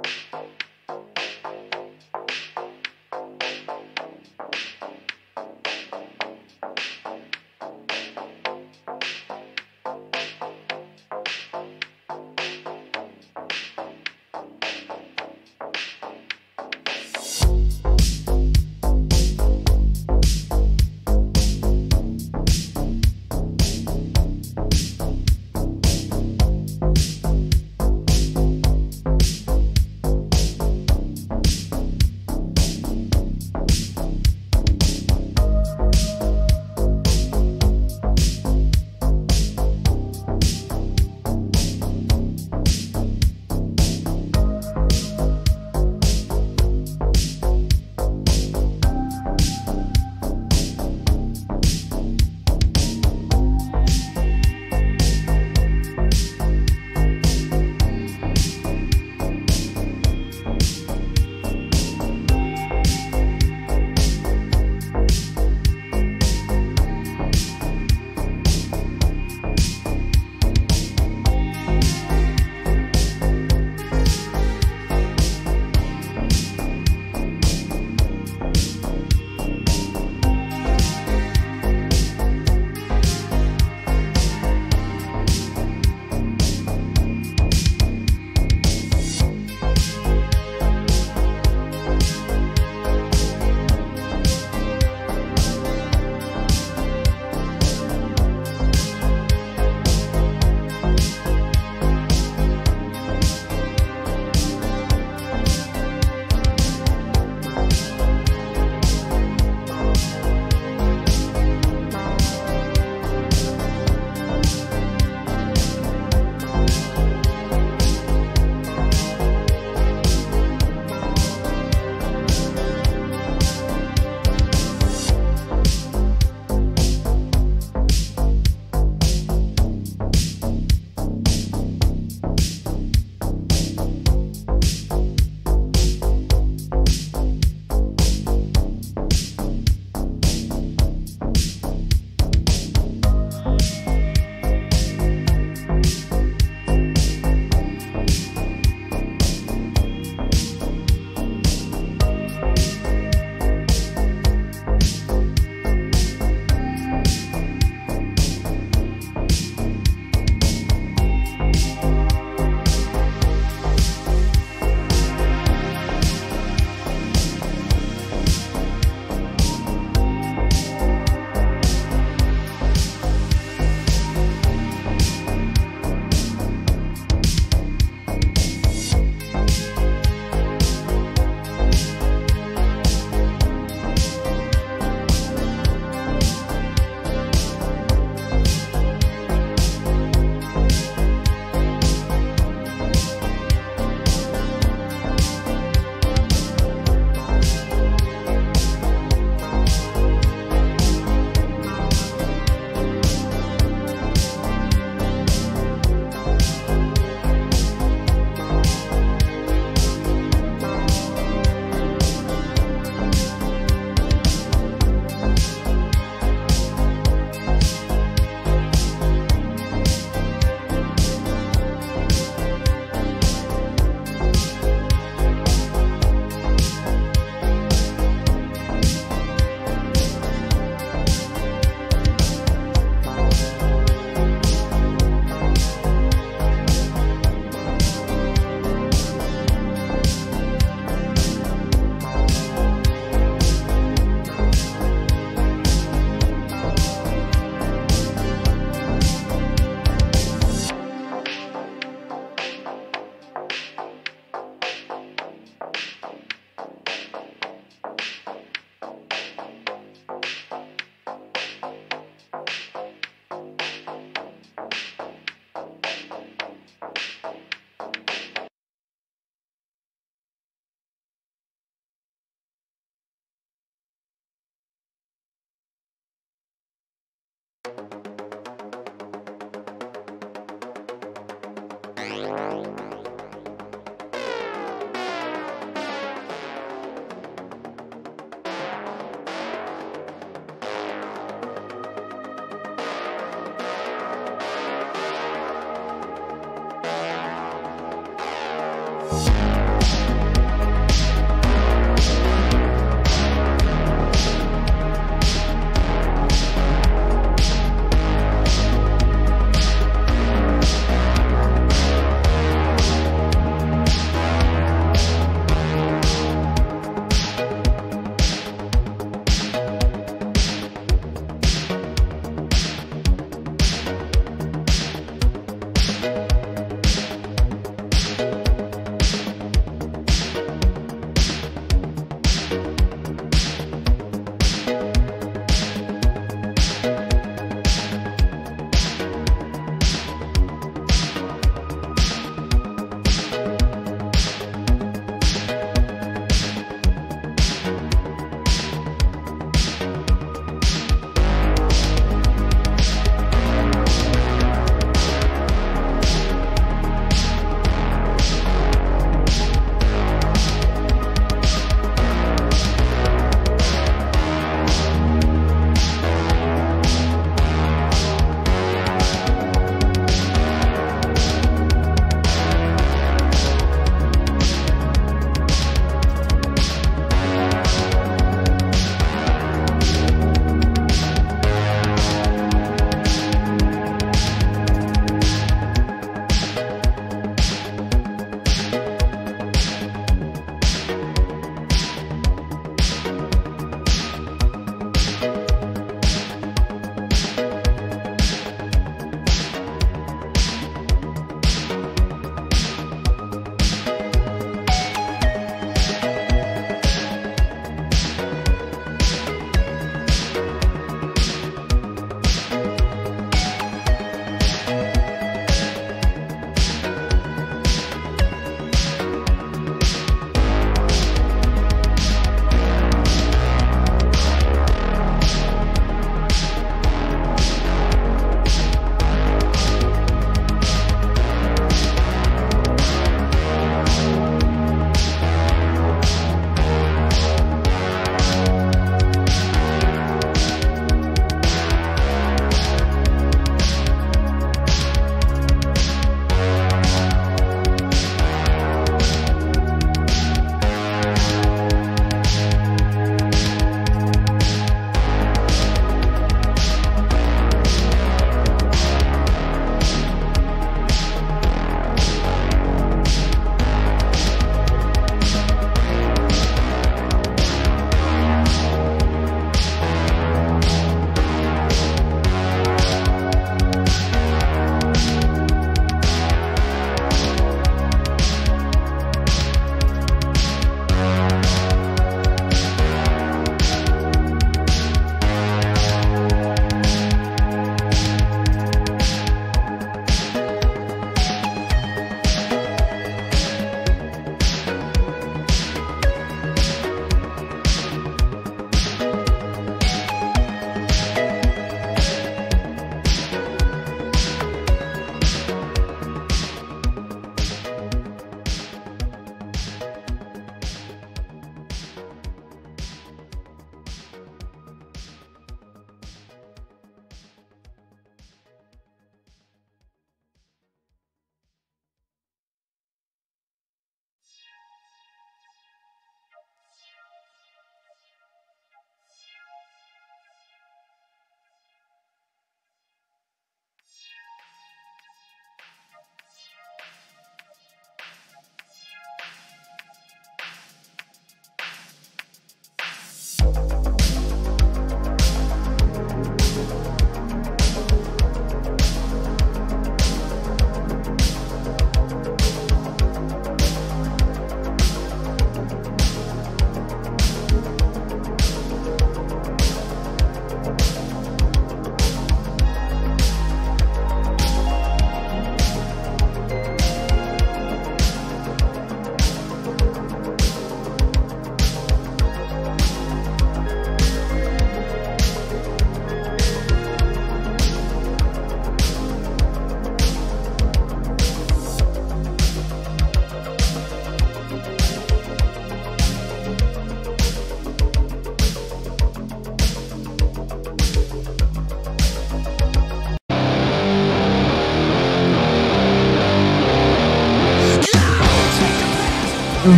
you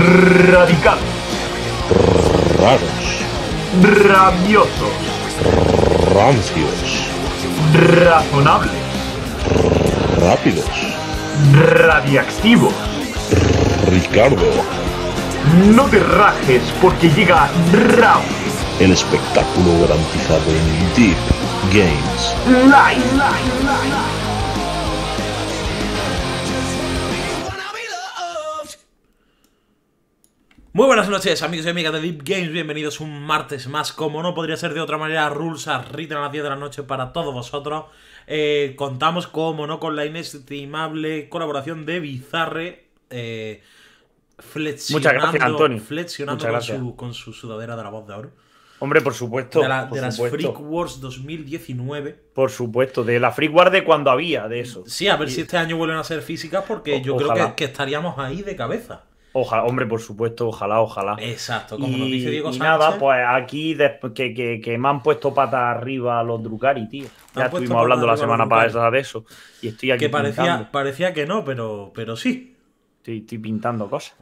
Radical. Raros. Rabiosos. Rancios. Razonables. Rápidos. Radiactivos. Ricardo. No te rajes porque llega Round. El espectáculo garantizado en Deep Games. live. noches amigos y amigas de Deep Games, bienvenidos un martes más, como no podría ser de otra manera, Rules a a las 10 de la noche para todos vosotros. Eh, contamos, como no, con la inestimable colaboración de Bizarre, eh, flexionando, Muchas gracias, Antonio. Con, su, sudadera de la voz de oro. Hombre, por supuesto. De, las Freak Wars 2019. Por supuesto, de la Freak Wars de cuando había, de eso. Sí, a ver si este año vuelven a ser físicas, porque yo creo que, que estaríamos ahí de cabeza. Ojalá, hombre, por supuesto, ojalá, ojalá. Exacto, como y, nos dice Diego nada, pues aquí que, que, me han puesto pata arriba los Drucari, tío. Ya estuvimos hablando la semana pasada de eso. Y estoy aquí. Que parecía, parecía que no, pero, pero sí. Estoy, pintando cosas.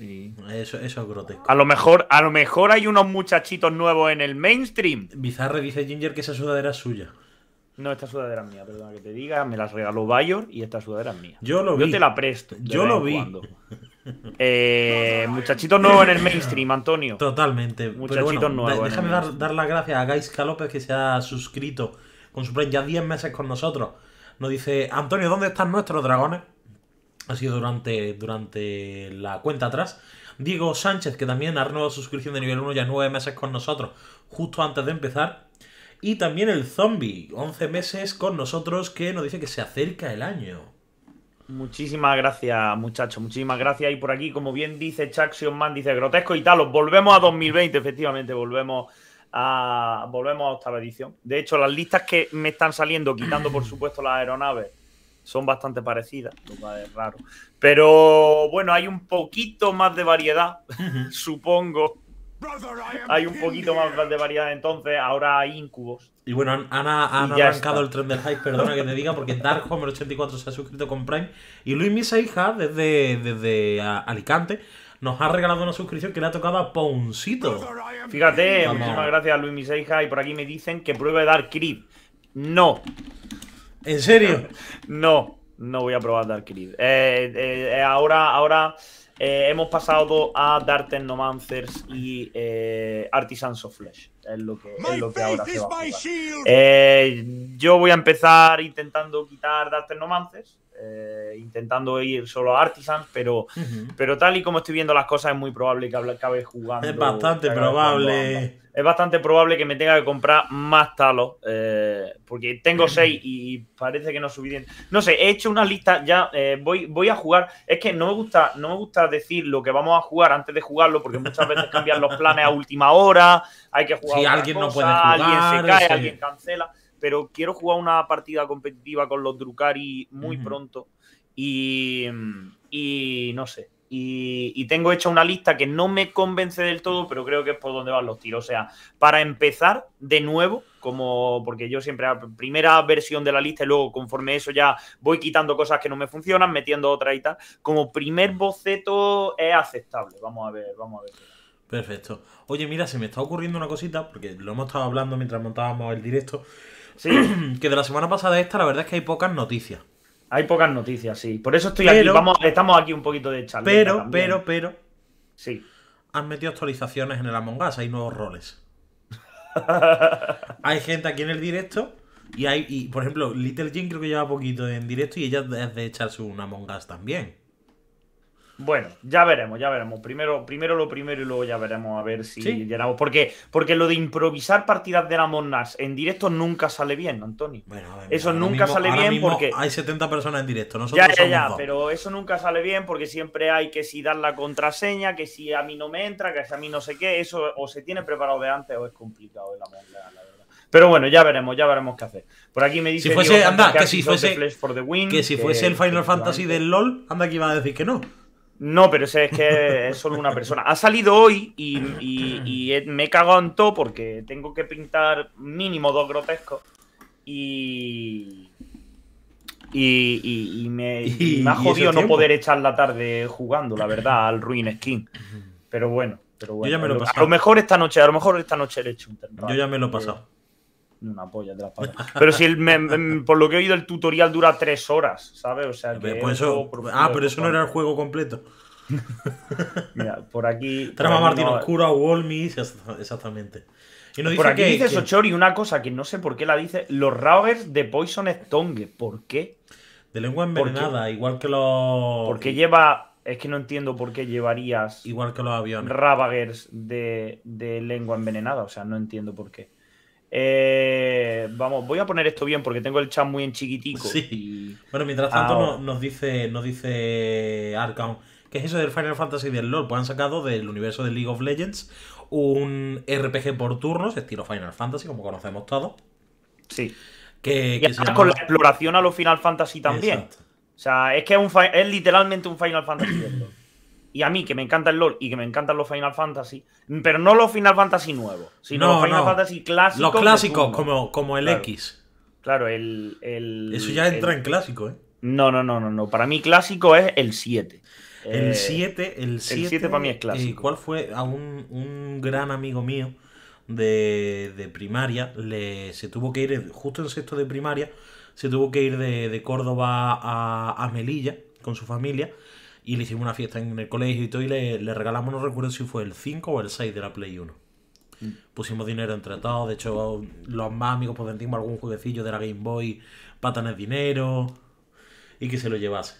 eso, eso, es grotesco. A lo, mejor, a lo mejor hay unos muchachitos nuevos en el mainstream. Bizarre dice Ginger que esa sudadera es suya. No, esta sudadera es mía, perdona que te diga. Me las regaló Bayor y esta sudadera es mía. Yo lo vi. Yo te la presto. Yo lo vi. Muchachitos eh, muchachito eh. nuevo en el mainstream, Antonio. Totalmente. Muchachito Déjame dar, las gracias a Gaisca López que se ha suscrito con su plan ya 10 meses con nosotros. Nos dice, Antonio, ¿dónde están nuestros dragones? Ha sido durante, durante la cuenta atrás. Diego Sánchez, que también ha renovado suscripción de nivel 1 ya 9 meses con nosotros, justo antes de empezar. Y también el zombie, 11 meses con nosotros, que nos dice que se acerca el año. Muchísimas gracias, muchachos. Muchísimas gracias. Y por aquí, como bien dice Chaxion Man, dice Grotesco y tal. volvemos a 2020, efectivamente, volvemos a volvemos a octava edición. De hecho, las listas que me están saliendo, quitando por supuesto las aeronaves, son bastante parecidas, lo es raro. Pero bueno, hay un poquito más de variedad, supongo, hay un poquito más de variedad entonces, ahora hay incubos. Y bueno, Ana ha arrancado el tren del hype, perdona que te diga, porque Dark Homer 84 se ha suscrito con Prime. Y Luis Misaija, desde, desde Alicante, nos ha regalado una suscripción que le ha tocado a Poncito. Fíjate, muchísimas gracias a Luis Misaija Y por aquí me dicen que pruebe Dark Creed. No. ¿En serio? no, no voy a probar Dark Creed. Eh, eh, eh, ahora, ahora eh, hemos pasado a Dark Nomancers y eh, Artisans of Flesh. Es lo que, ahora se va a eh, yo voy a empezar intentando quitar Dark Nomancers. Eh, intentando ir solo a Artisans, pero, pero tal y como estoy viendo las cosas, es muy probable que acabe jugando. Es bastante probable. Es bastante probable que me tenga que comprar más talos, eh, porque tengo seis y parece que no subí suficiente. No sé, he hecho una lista ya, eh, voy, voy a jugar. Es que no me, gusta, no me gusta decir lo que vamos a jugar antes de jugarlo, porque muchas veces cambian los planes a última hora, hay que jugar. Si alguien no puede jugar, alguien se cae, alguien cancela pero quiero jugar una partida competitiva con los Drukari muy pronto. Y, no sé. Y, tengo hecha una lista que no me convence del todo, pero creo que es por donde van los tiros. O sea, para empezar de nuevo, como porque yo siempre primera versión de la lista y luego conforme eso ya voy quitando cosas que no me funcionan, metiendo otra y tal. Como primer boceto es aceptable. Vamos a ver, vamos a ver. Perfecto. Oye, mira, se me está ocurriendo una cosita, porque lo hemos estado hablando mientras montábamos el directo. Sí. que de la semana pasada esta, la verdad es que hay pocas noticias. Hay pocas noticias, sí. Por eso estoy aquí. Vamos, estamos aquí un poquito de charla. Pero, pero, pero. Sí. Han metido actualizaciones en el Among Us, hay nuevos roles. hay gente aquí en el directo. Y hay, y, por ejemplo, Little Jim creo que lleva poquito en directo y ella es de echarse un Among Us también. Bueno, ya veremos, ya veremos. Primero, primero lo primero y luego ya veremos a ver si llegamos Porque, porque lo de improvisar partidas de la Monas en directo nunca sale bien, Antonio. eso nunca sale bien porque. Hay 70 personas en directo, no Ya, somos ya, ya, pero eso nunca sale bien porque siempre hay que si dar la contraseña, que si a mí no me entra, que si a mí no sé qué. Eso o se tiene preparado de antes o es complicado Pero bueno, ya veremos, ya veremos qué hacer. Por aquí me dice. Si fuese, que, si fuese. que si fuese el Final Fantasy del LOL, anda que va a decir que no. No, pero ese es que es solo una persona. Ha salido hoy y, me he cagado en todo porque tengo que pintar mínimo dos grotescos. Y. me, ha jodido no poder echar la tarde jugando, la verdad, al Ruin Skin. Pero bueno, pero bueno. A lo mejor esta noche, a lo mejor esta noche le he hecho un Yo ya me lo he pasado una polla de la Pero si el, em, em, por lo que he oído, el tutorial dura tres horas, ¿sabes? O sea, eh, que pues ah, pero eso no era el juego completo. Mira, por aquí. Trama Martín Oscura, exactamente. Y nos por dice aquí dice Sochori una cosa que no sé por qué la dice: los Raugers de Poison Stongue. ¿Por qué? De lengua envenenada, igual que los. Porque lleva es que no entiendo por qué llevarías. Igual que los aviones. Ravagers de, de, lengua envenenada. O sea, no entiendo por qué. Eh, vamos, voy a poner esto bien porque tengo el chat muy en chiquitico. Bueno, mientras tanto ah. nos, dice nos dice Arkham, ¿qué es eso del Final Fantasy del Lore? Pues han sacado del universo de League of Legends un RPG por turnos, estilo Final Fantasy, como conocemos todos. Sí. Que, con la exploración a lo Final Fantasy también. O sea, es que es, literalmente un Final Fantasy y a mí que me encanta el LOL y que me encantan los Final Fantasy, pero no los Final Fantasy nuevos, sino los Final Fantasy clásicos. Los clásicos, como, como el X. Claro, el, Eso ya entra en clásico, ¿eh? No, no, no, no, no. Para mí clásico es el 7. El 7, eh, el 7. El 7 para mí es clásico. ¿Y cuál fue? A un, un gran amigo mío de, de, primaria, le, se tuvo que ir, justo en sexto de primaria, se tuvo que ir de, de Córdoba a, a Melilla con su familia y le hicimos una fiesta en el colegio y todo, y le, regalamos, no recuerdo si fue el 5 o el 6 de la Play 1. Mm. Pusimos dinero entre todos, de hecho, los más amigos pues vendimos algún jueguecillo de la Game Boy para tener dinero y que se lo llevase.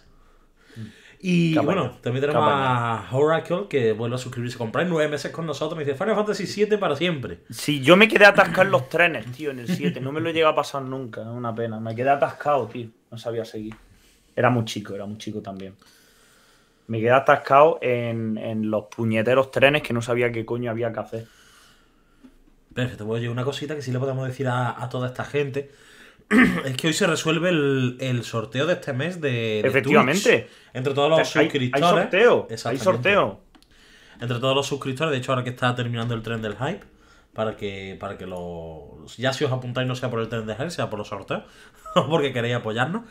Mm. Y bueno, también tenemos a Oracle que vuelve a suscribirse comprar en nueve meses con nosotros. Me dice Final Fantasy 7 para siempre. si, yo me quedé atascado en los trenes, tío, en el 7. No me lo llega a pasar nunca, es una pena. Me quedé atascado, tío. No sabía seguir. Era muy chico, era muy chico también me quedé atascado en, en, los puñeteros trenes que no sabía qué coño había que hacer. Perfecto, pues oye, una cosita que sí le podemos decir a, toda esta gente es que hoy se resuelve el, sorteo de este mes de, Efectivamente. entre todos los suscriptores. Hay, sorteo, hay sorteo. Entre todos los suscriptores, de hecho ahora que está terminando el tren del hype, para que, para que los... Ya si os apuntáis no sea por el tren del hype, sea por los sorteos, porque queréis apoyarnos.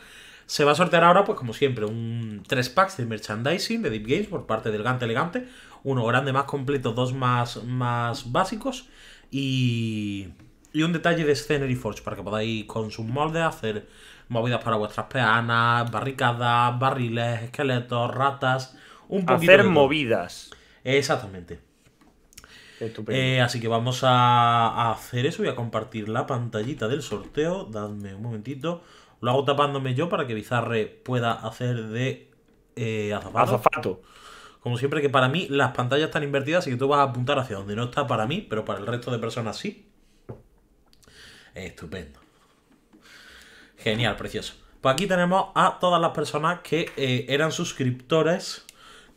Se va a sortear ahora, pues como siempre, un tres packs de merchandising de Deep Games por parte del Gante Elegante. Uno grande más completo, dos más, más básicos. Y, y un detalle de Scenery Forge para que podáis con sus moldes hacer movidas para vuestras peanas, barricadas, barriles, esqueletos, ratas. Un poquito hacer movidas. Exactamente. Eh, así que vamos a, a, hacer eso. Voy a compartir la pantallita del sorteo. Dadme un momentito. Lo hago tapándome yo para que Bizarre pueda hacer de eh, azafato. Como siempre, que para mí las pantallas están invertidas, y que tú vas a apuntar hacia donde no está para mí, pero para el resto de personas sí. Estupendo. Genial, precioso. Pues aquí tenemos a todas las personas que eh, eran suscriptores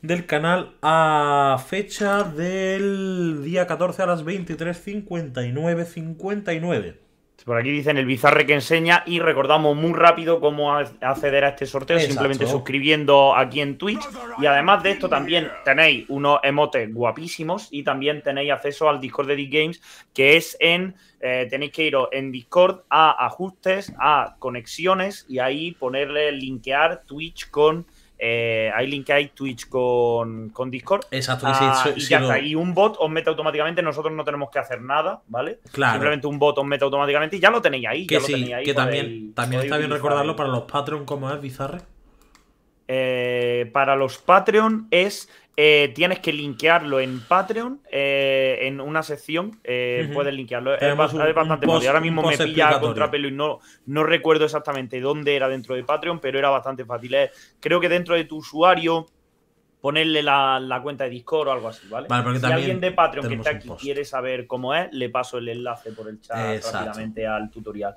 del canal a fecha del día 14 a las 23.59.59. Pues por aquí dicen el bizarre que enseña y recordamos muy rápido cómo acceder a este sorteo simplemente suscribiendo aquí en Twitch. Y además de esto también tenéis unos emotes guapísimos y también tenéis acceso al Discord de Dick Games que es en... Eh, tenéis que iros en Discord a ajustes, a conexiones y ahí ponerle linkear Twitch con eh, hay Twitch con, Discord. Exacto. Ah, y un bot os mete automáticamente. Nosotros no tenemos que hacer nada, ¿vale? Simplemente un bot os mete automáticamente y ya lo tenéis ahí. Que sí, que también, también está bien recordarlo para los Patreon como es Bizarre eh, para los Patreon es eh, tienes que linkearlo en Patreon, eh, en una sección, eh, puedes linkearlo. Es, bastante fácil. Ahora mismo me pilla contra pelo y no, recuerdo exactamente dónde era dentro de Patreon, pero era bastante fácil. creo que dentro de tu usuario ponerle la, cuenta de Discord o algo así, ¿vale? si alguien de Patreon que está aquí quiere saber cómo es, le paso el enlace por el chat rápidamente al tutorial.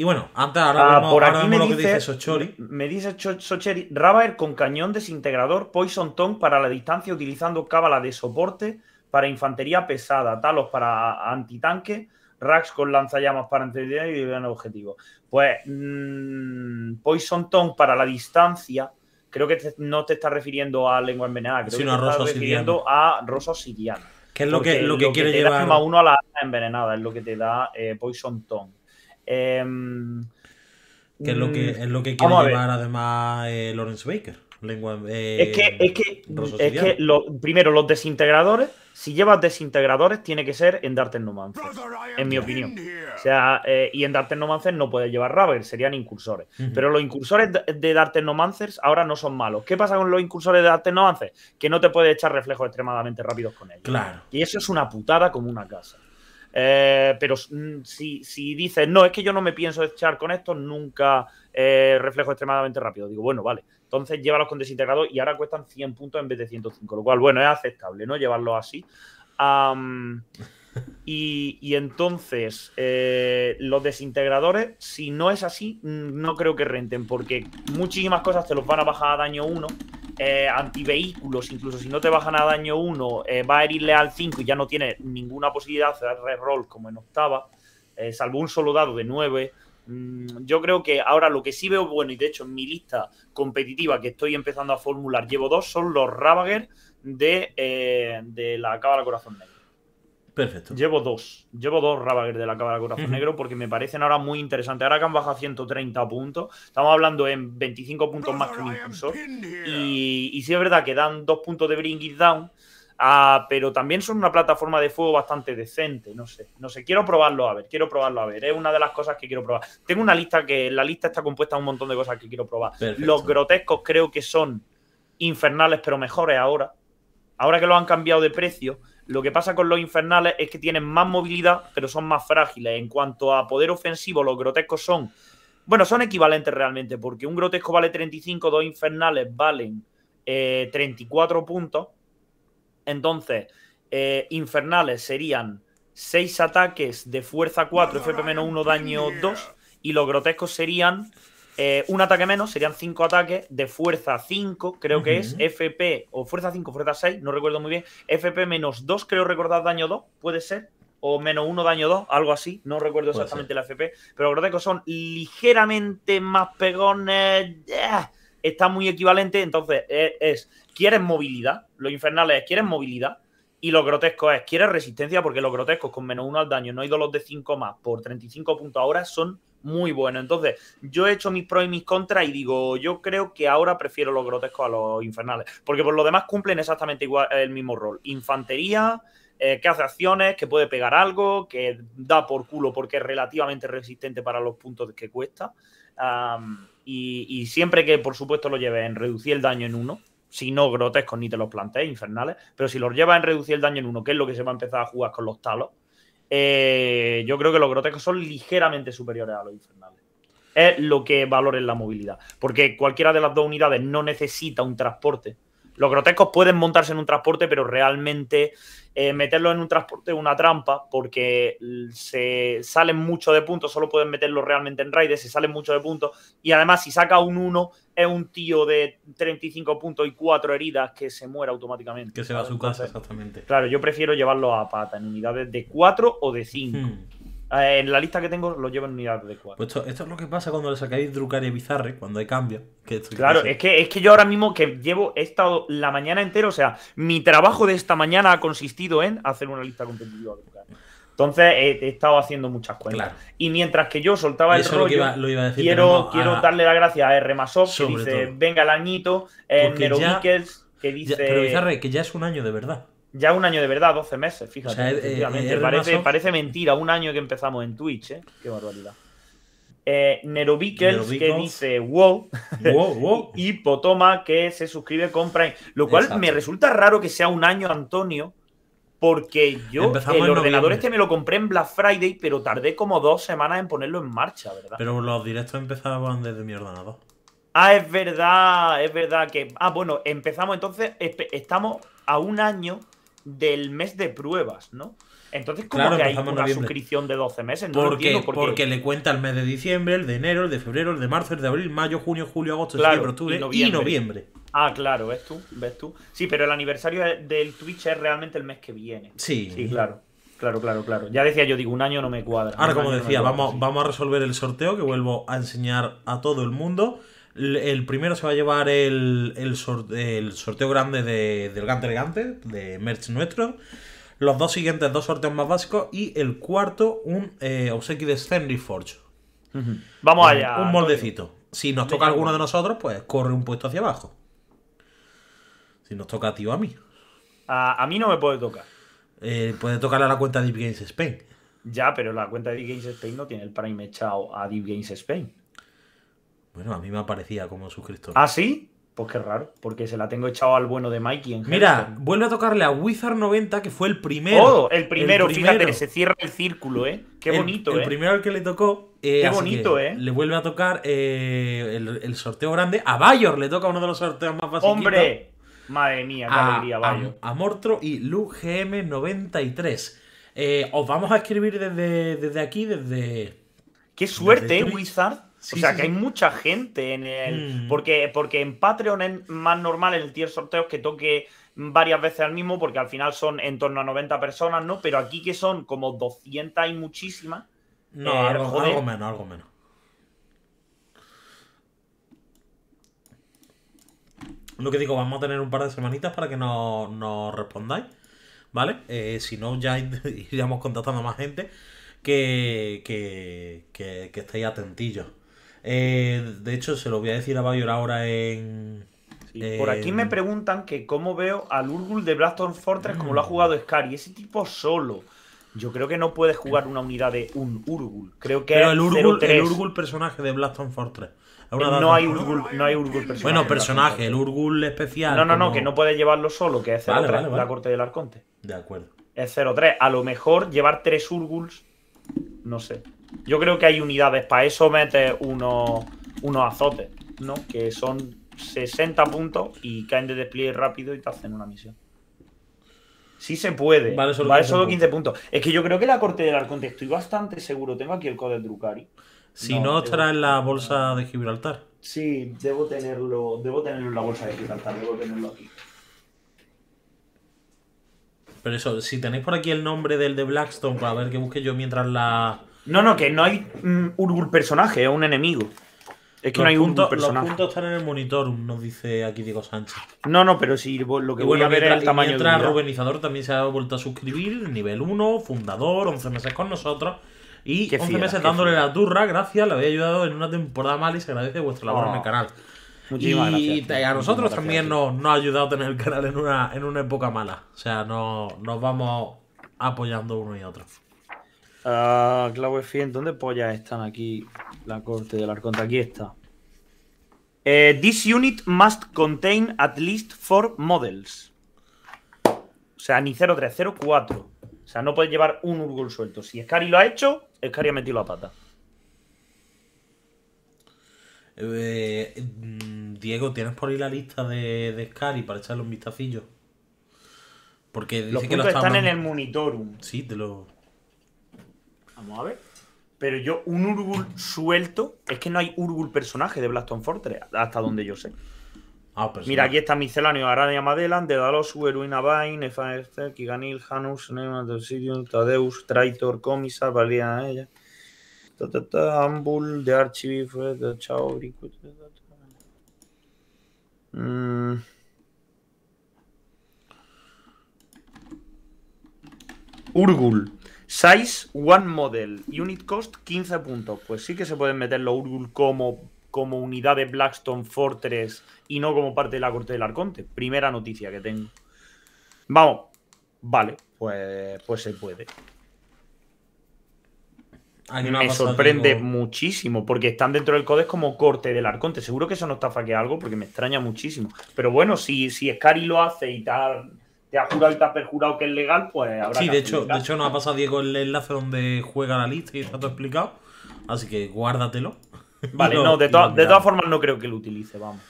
Y bueno, antes ahora, ah, por ahora me lo dice, que dice Sochori. Me dice Sochori, Rabaer con cañón desintegrador, Poison Tongue para la distancia utilizando cábala de soporte para infantería pesada, Talos para antitanque, Rax con lanzallamas para antitanque y gran objetivo. Pues mm, Poison Tongue para la distancia, creo que no te estás refiriendo a lengua envenenada, creo que te estás refiriendo a Rosa Siriana. Que es lo que, lo que, quiere te llevar. Da uno a la envenenada, es lo que te da eh, Poison Tongue. Em, que es lo que, mm, es lo quiere llevar además eh, Lawrence Baker. Eh, es que, primero, los desintegradores. Si llevas desintegradores, tiene que ser en No Nomancer, en mi opinión. sea, eh, y en Darten Nomancer no puedes llevar Raver, serían incursores. Pero los incursores de No Nomancers ahora no son malos. ¿Qué pasa con los incursores de No Mancer? Que no te puedes echar reflejos extremadamente rápidos con ellos. Claro. Y eso es una putada como una casa. Eh, pero mm, si, si dices, no, es que yo no me pienso echar con esto, nunca eh, reflejo extremadamente rápido. Digo, bueno, vale. Entonces llévalos con desintegrado y ahora cuestan 100 puntos en vez de 105, lo cual, bueno, es aceptable, ¿no? Llevarlo así. y, entonces, eh, los desintegradores, si no es así, mm, no creo que renten, porque muchísimas cosas te los van a bajar a daño 1 eh, antivehículos, incluso si no te bajan a daño 1, eh, va a herirle al 5 y ya no tiene ninguna posibilidad de hacer reroll como en octava, eh, salvo un solo dado de 9. Mm, yo creo que ahora lo que sí veo bueno, y de hecho en mi lista competitiva que estoy empezando a formular, llevo dos, son los Ravager de, eh, de la Cábala Corazón Negro. Perfecto. Llevo dos. Llevo dos Ravager de la Cámara Corazón Negro porque me parecen ahora muy interesantes. Ahora que han bajado a 130 puntos, estamos hablando en 25 puntos más que un impulsor. Y, sí es verdad que dan dos puntos de Bring It Down, ah, pero también son una plataforma de fuego bastante decente, no sé, no sé, quiero probarlo a ver, quiero probarlo a ver, es una de las cosas que quiero probar. Tengo una lista que la lista está compuesta de un montón de cosas que quiero probar. Los grotescos creo que son infernales pero mejores ahora. Ahora que lo han cambiado de precio, lo que pasa con los infernales es que tienen más movilidad, pero son más frágiles. En cuanto a poder ofensivo, los grotescos son. Bueno, son equivalentes realmente, porque un grotesco vale 35, dos infernales valen 34 eh, puntos. Entonces, eh, infernales serían 6 ataques de fuerza 4, FP-1, daño 2. Y los grotescos serían eh, un ataque menos, serían cinco ataques de fuerza 5, creo que es FP o fuerza 5, fuerza 6, no recuerdo muy bien. FP menos 2, creo recordar daño 2, puede ser. O menos 1 daño 2, algo así. No recuerdo exactamente la FP. Pero los grotescos son ligeramente más pegones. Eh, está muy equivalente. Entonces, eh, es, quieren quieres movilidad. Los infernales es quieres movilidad. Y los grotesco es, quieres resistencia porque los grotescos con menos 1 al daño, no hay dolor de 5 más por 35 puntos ahora son muy bueno. Entonces, yo he hecho mis pros y mis contras y digo, yo creo que ahora prefiero los grotescos a los infernales, porque por lo demás cumplen exactamente igual el mismo rol. Infantería, eh, que hace acciones, que puede pegar algo, que da por culo porque es relativamente resistente para los puntos que cuesta. y, y, siempre que, por supuesto, lo lleve en reducir el daño en uno, si no grotescos ni te los plantees, infernales, pero si los llevas en reducir el daño en uno, que es lo que se va a empezar a jugar con los talos, eh, yo creo que los grotescos son ligeramente superiores a los infernales. Es lo que valora la movilidad. Porque cualquiera de las dos unidades no necesita un transporte los grotescos pueden montarse en un transporte, pero realmente meterlo eh, meterlos en un transporte es una trampa porque se salen mucho de puntos, solo pueden meterlo realmente en raides, se salen mucho de puntos. Y además, si saca un 1, es un tío de 35 puntos y 4 heridas que se muere automáticamente. Que se va a su casa, exactamente. Claro, yo prefiero llevarlo a pata en unidades de 4 o de 5. Eh, en la lista que tengo lo llevo en unidad de Pues esto, es lo que pasa cuando le sacáis Drucar y Bizarre, cuando hay cambio claro, es que, es que yo ahora mismo que llevo, estado la mañana entera, o sea, mi trabajo de esta mañana ha consistido en hacer una lista competitiva Entonces he, estado haciendo muchas cuentas. Y mientras que yo soltaba el rollo, quiero, darle la gracia a R. que dice, venga el añito, eh, Nero que dice... pero Bizarre, que ya es un año de verdad. Ya un año de verdad, 12 meses, fíjate. parece, mentira, un año que empezamos en Twitch, ¿eh? Qué barbaridad. Eh, que dice wow. wow, wow. y Potoma, que se suscribe con Prime. Lo cual me resulta raro que sea un año, Antonio, porque yo el ordenador este me lo compré en Black Friday, pero tardé como dos semanas en ponerlo en marcha, ¿verdad? Pero los directos empezaban desde mi ordenador. Ah, es verdad, es verdad que. Ah, bueno, empezamos entonces, estamos a un año del mes de pruebas, ¿no? Entonces, como que hay una suscripción de 12 meses, no porque, Porque le cuenta el mes de diciembre, el de enero, el de febrero, el de marzo, el de abril, mayo, junio, julio, agosto, septiembre, octubre y noviembre. Ah, claro, ves tú, ves tú. Sí, pero el aniversario del Twitch es realmente el mes que viene. Sí. Sí, claro. Claro, claro, claro. Ya decía yo, digo, un año no me cuadra. Ahora, como decía, vamos, vamos a resolver el sorteo que vuelvo a enseñar a todo el mundo. El primero se va a llevar el, el, el sorteo grande de, del Gante Elegante, de merch nuestro. Los dos siguientes, dos sorteos más básicos. Y el cuarto, un eh, de Stanley Forge. Vamos allá. Un moldecito. Si nos toca alguno de nosotros, pues corre un puesto hacia abajo. Si nos toca a ti o a mí. A, mí no me puede tocar. Eh, puede tocarle a la cuenta de Deep Games Spain. Ya, pero la cuenta de Deep Games Spain no tiene el Prime echado a Deep Games Spain. Bueno, a mí me aparecía como suscriptor. ¿Ah, sí? Pues qué raro, porque se la tengo echado al bueno de Mikey en Mira, vuelve a tocarle a Wizard 90, que fue el primero. Oh, el primero, fíjate, se cierra el círculo, ¿eh? Qué bonito, el, ¿eh? El primero al que le tocó. Eh, qué bonito, ¿eh? Le vuelve a tocar eh, el, sorteo grande. A Bayor le toca uno de los sorteos más básicos. ¡Hombre! Madre mía, qué alegría, Bayor. A, Mortro y lugm 93 eh, os vamos a escribir desde, desde aquí, desde. ¡Qué suerte, eh, Wizard! o sea que hay mucha gente en el. Mm. Porque, porque en Patreon es más normal el tier sorteos que toque varias veces al mismo, porque al final son en torno a 90 personas, ¿no? Pero aquí que son como 200 y muchísimas. No, eh, algo, menos, algo menos. Lo que digo, vamos a tener un par de semanitas para que nos respondáis, ¿vale? Eh, si no, ya iríamos contactando a más gente que, que, que, que estéis atentillos. Eh, de hecho, se lo voy a decir a Bayor ahora en. Por aquí me preguntan que cómo veo al Urgul de Blackstone Fortress como lo ha mm. jugado Scar y ese tipo solo. Yo creo que no puedes jugar una unidad de un Urgul. Creo que es el Urgul, el Urgul personaje de Blackstone Fortress. Eh, no hay, Urgul, no hay Urgul personaje. Bueno, personaje, el Urgul especial. No, no, no, que no puedes llevarlo solo, que es 0-3 la corte del Arconte. De acuerdo. Es 0-3. A lo mejor llevar tres Urguls, no sé. Yo creo que hay unidades. Para eso metes unos, azotes, ¿no? Que son 60 puntos y caen de despliegue rápido y te hacen una misión. Sí se puede. Vale solo, 15, puntos. Es que yo creo que la corte del arconte, estoy bastante seguro. Tengo aquí el código Drucari. Si no, no estará en la bolsa de Gibraltar. Sí, debo tenerlo, debo tenerlo en la bolsa de Gibraltar, debo tenerlo aquí. Pero eso, si tenéis por aquí el nombre del de Blackstone, para pues ver qué busque yo mientras la, no, no, que no hay mm, un personaje, es un enemigo. Es que no hay puntos, un personaje. Los puntos están en el monitor, nos dice aquí Diego Sánchez. No, no, pero sí, lo que vuelve voy a ver es el tamaño Rubenizador también se ha vuelto a suscribir, nivel 1, fundador, 11 meses con nosotros. Y 11 meses dándole la turra, gracias, le había ayudado en una temporada mala y se agradece vuestra labor en el oh, canal. Muchísimas gracias. y a nosotros también nos, nos, ha ayudado a tener el canal en una, en una época mala. O sea, no, nos vamos apoyando uno y otro. Ah, Clau Fien, ¿dónde pollas están aquí la corte del arconte? Aquí está. Eh, this unit must contain at least four models. O sea, ni 0-4. O sea, no puedes llevar un Urgul suelto. Si Scary lo ha hecho, Scary ha metido la pata. Eh, mm, Diego, ¿tienes por ahí la lista de, de Scary para echarle un vistacillos? Porque dice los que están, están en el monitorum. Sí, te lo... Vamos a ver. Pero yo, un Urgul suelto. Es que no hay Urgul personaje de Blaston Fortress, hasta donde yo sé. Ah, pues Mira, aquí está Misceláneo, Arania Madelan, Dedalos, Heroina Vain, Efaester, Kiganil, Janus, Neuma, Delsidium, Tadeus, Traitor, Comisar, Valía a ella. Ambul, de Archivif, de Chao, Brinco. Mm. Urgul. Size One Model, Unit Cost 15 puntos. Pues sí que se pueden meter los Urgul como, como unidad de Blackstone Fortress y no como parte de la corte del Arconte. Primera noticia que tengo. Vamos, vale, pues, pues se puede. me, sorprende muchísimo porque están dentro del CODES como corte del arconte. Seguro que eso no está faqueado algo porque me extraña muchísimo. Pero bueno, si, si Scary lo hace y tal, te ha jurado y te has perjurado que es legal, pues habrá Sí, de hecho, de hecho nos ha pasado Diego el enlace donde juega la lista y está todo explicado. Así que guárdatelo. Vale, no, de, todas formas no creo que lo utilice, vamos.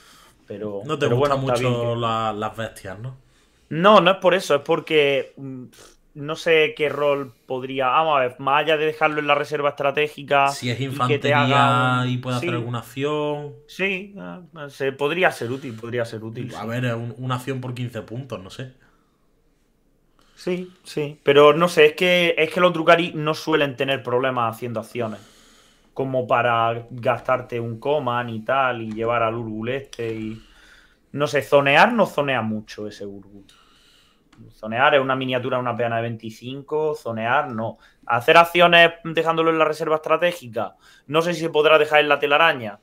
Pero, no te gustan mucho las bestias, ¿no? No, no es por eso, es porque mm, no sé qué rol podría. Vamos a ver, más allá de dejarlo en la reserva estratégica. Si es infantería y, puede hacer alguna acción. Sí, ah, se, podría ser útil, podría ser útil. A ver, una acción por 15 puntos, no sé. Sí, sí. Pero no sé, es que, es que los Drucari no suelen tener problemas haciendo acciones. Como para gastarte un Coman y tal, y llevar al Urgul este y. No sé, zonear no zonea mucho ese Urgul. Zonear es una miniatura, una peana de 25. Zonear no. Hacer acciones dejándolo en la reserva estratégica. No sé si se podrá dejar en la telaraña.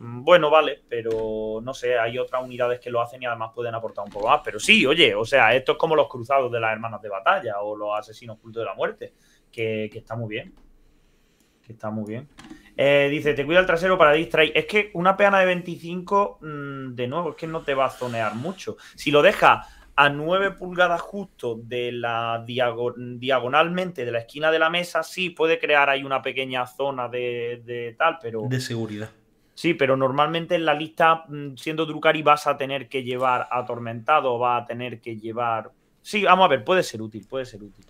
Mm, bueno, vale, pero no sé, hay otras unidades que lo hacen y además pueden aportar un poco más. Pero sí, oye, o sea, esto es como los cruzados de las hermanas de batalla o los asesinos cultos de la muerte, que, está muy bien. Que está muy bien. Eh, dice, te cuida el trasero para distraer. Es que una peana de 25, mm, de nuevo, es que no te va a zonear mucho. Si lo dejas a 9 pulgadas justo de la diagonalmente de la esquina de la mesa, sí puede crear ahí una pequeña zona de tal, pero. De seguridad. Sí, pero normalmente en la lista, mm, siendo drukari vas a tener que llevar Atormentado, va a tener que llevar. Sí, vamos a ver, puede ser útil, puede ser útil.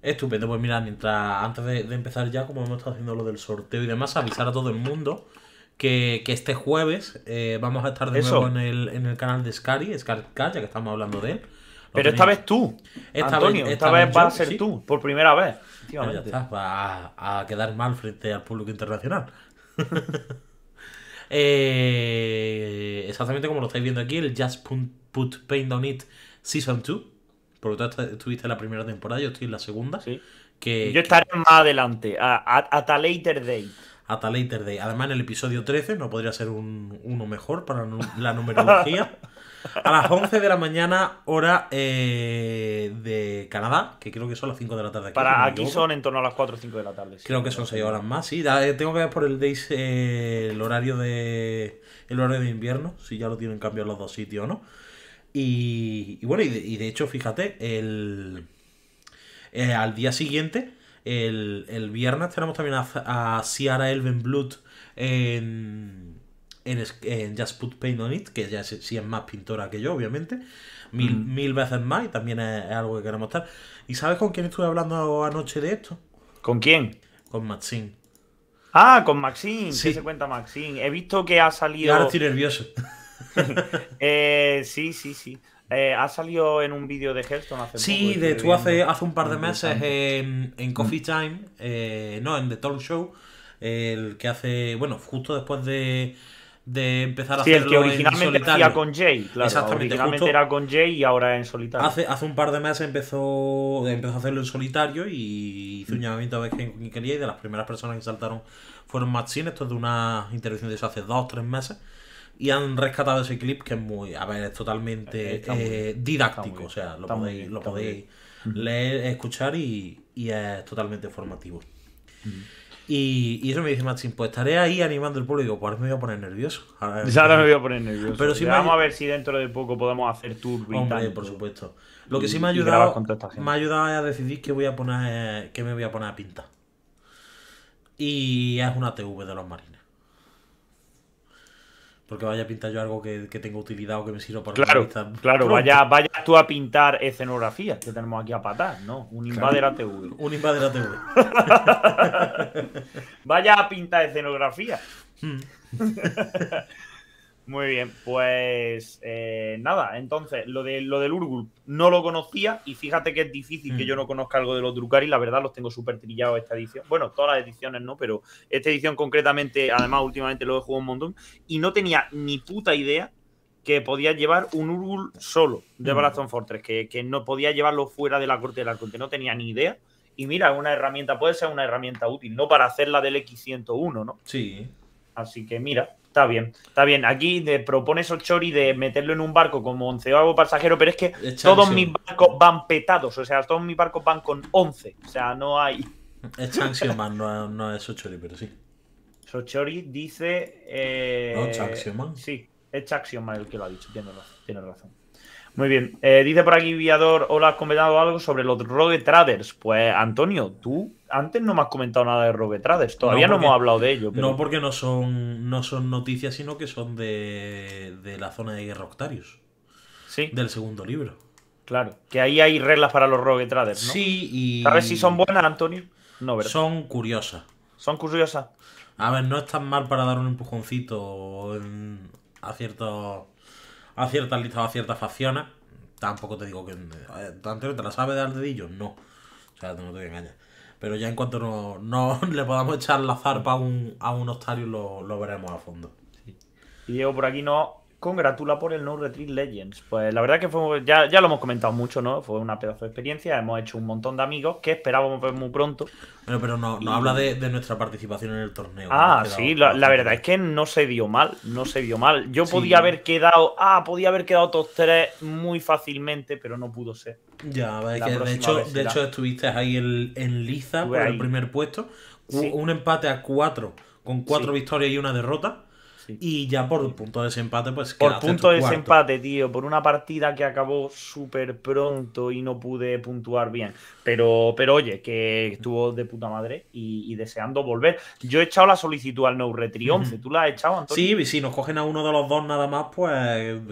Estupendo, pues mira, mientras antes de, empezar ya, como hemos estado haciendo lo del sorteo y demás, avisar a todo el mundo que, que este jueves eh, vamos a estar de nuevo en el, en el canal de Scary, Scar ya que estamos hablando de él. Pero esta vez tú, Antonio, esta, vez, va a ser tú, por primera vez. Ya va a, quedar mal frente al público internacional. Eh, exactamente como lo estáis viendo aquí, el Just Put, Paint on It Season 2. Por lo estuviste en la primera temporada, yo estoy en la segunda. yo estaré más adelante, a, later day Hasta later day. Además, en el episodio 13 no podría ser uno mejor para la numerología. a las 11 de la mañana, hora eh, de Canadá, que creo que son las 5 de la tarde. Aquí, Para aquí son en torno a las 4 o 5 de la tarde. Creo que son 6 horas más, sí. Eh, tengo que ver por el days eh, el horario de el horario de invierno, si ya lo tienen cambiado los dos sitios o no. Y, bueno, y de, hecho, fíjate, el, al día siguiente, el, el, viernes, tenemos también a, a Ciara Blood en en, Just Put Paint on It, que ya si es más pintora que yo, obviamente, mil, mm. mil veces más, y también es, algo que queremos estar. ¿Y sabes con quién estuve hablando anoche de esto? ¿Con quién? Con Maxine. Ah, con Maxine, sí. se cuenta Maxine? He visto que ha salido. Y ahora estoy nervioso. Eh, sí, sí, sí. Eh, ha salido en un vídeo de Hearthstone hace Sí, de tú hace, hace un par de meses en, mm. Coffee Time, eh, no, en The Talk Show, el que hace, bueno, justo después de, de empezar a hacerlo el que originalmente en con Jay, claro. Exactamente, originalmente era con Jay y ahora en solitario. Hace, hace un par de meses empezó, empezó a hacerlo en solitario y hizo un mm. llamamiento a ver quién quería y de las primeras personas que saltaron fueron Maxine, esto es de una intervención de eso hace dos o tres meses y han rescatado ese clip que es muy, a ver, es totalmente eh, eh, didáctico, o sea, lo podéis, lo podéis leer, mm. escuchar y, es totalmente formativo. Mm. Y, eso me dice Maxim, pues estaré ahí animando al público. Pues ahora me voy a poner nervioso. me voy a poner nervioso. vamos a ver si dentro de poco podemos hacer tour. Hombre, por supuesto. Lo que sí me ha ayudado, me ha ayudado a decidir que voy a poner, qué me voy a poner a pintar. Y es una TV de los marinos porque vaya a pintar yo algo que, que tenga utilidad o que me sirva para claro, Claro, vaya, vaya tú a pintar escenografía, que tenemos aquí a patar, ¿no? Un Invader ATV. Un Invader ATV. vaya a pintar escenografía. Hmm. Muy bien, pues eh, nada, entonces lo, de, lo del Urgul no lo conocía y fíjate que es difícil que yo mm. no conozca algo de los Drukari, la verdad los tengo súper trillados esta edición, bueno, todas las ediciones no, pero esta edición concretamente, además últimamente lo he jugado un montón y no tenía ni puta idea que podía llevar un Urgul solo de mm. Fortress, que, no podía llevarlo fuera de la corte de la corte, no tenía ni idea y mira, una herramienta, puede ser una herramienta útil, no para hacer la del X101, ¿no? Sí, Así que mira, está bien, está bien. Aquí te propones de meterlo en un barco como algo pasajero, pero es que todos mis barcos van petados, o sea, todos mis barcos van con once o sea, no hay... Es no, es Sochori, pero sí. Sochori dice... Eh... No, Sí, es el que lo ha dicho, tiene razón. Tiene razón. Muy bien, eh, dice por aquí Viador, hola, has comentado algo sobre los Rogue traders. Pues Antonio, tú antes no me has comentado nada de Traders todavía no, hemos hablado de ello. Pero... No, porque no son, no son noticias, sino que son de, la zona de guerra Octarius. Sí. Del segundo libro. Claro, que ahí hay reglas para los Robetrades, ¿no? Sí, y. si son buenas, Antonio? No, ¿verdad? Son curiosas. Son curiosas. A ver, no están mal para dar un empujoncito a ciertos. a ciertas listas o a ciertas facciones. Tampoco te digo que. tanto ¿te la sabe dar dedillo? No. O sea, no te voy pero ya en cuanto no, le podamos echar la zarpa a un, a un lo, lo veremos a fondo. Diego, por aquí no congratula por el No Retreat Legends. Pues la verdad que ya, ya, lo hemos comentado mucho, ¿no? Fue una pedazo de experiencia, hemos hecho un montón de amigos que esperábamos ver muy pronto. Bueno, pero no, no habla de, nuestra participación en el torneo. Ah, sí, la, verdad es que no se dio mal, no se dio mal. Yo podía haber quedado, ah, podía haber quedado todos tres muy fácilmente, pero no pudo ser. Ya, de hecho, de hecho estuviste ahí en Liza por el primer puesto, un empate a cuatro con cuatro victorias y una derrota. Y ya por punto de desempate, pues. Por punto de desempate, tío. Por una partida que acabó súper pronto y no pude puntuar bien. Pero, pero oye, que estuvo de puta madre y, deseando volver. Yo he echado la solicitud al No ¿Tú la has echado, Antonio? Sí, si nos cogen a uno de los dos nada más, pues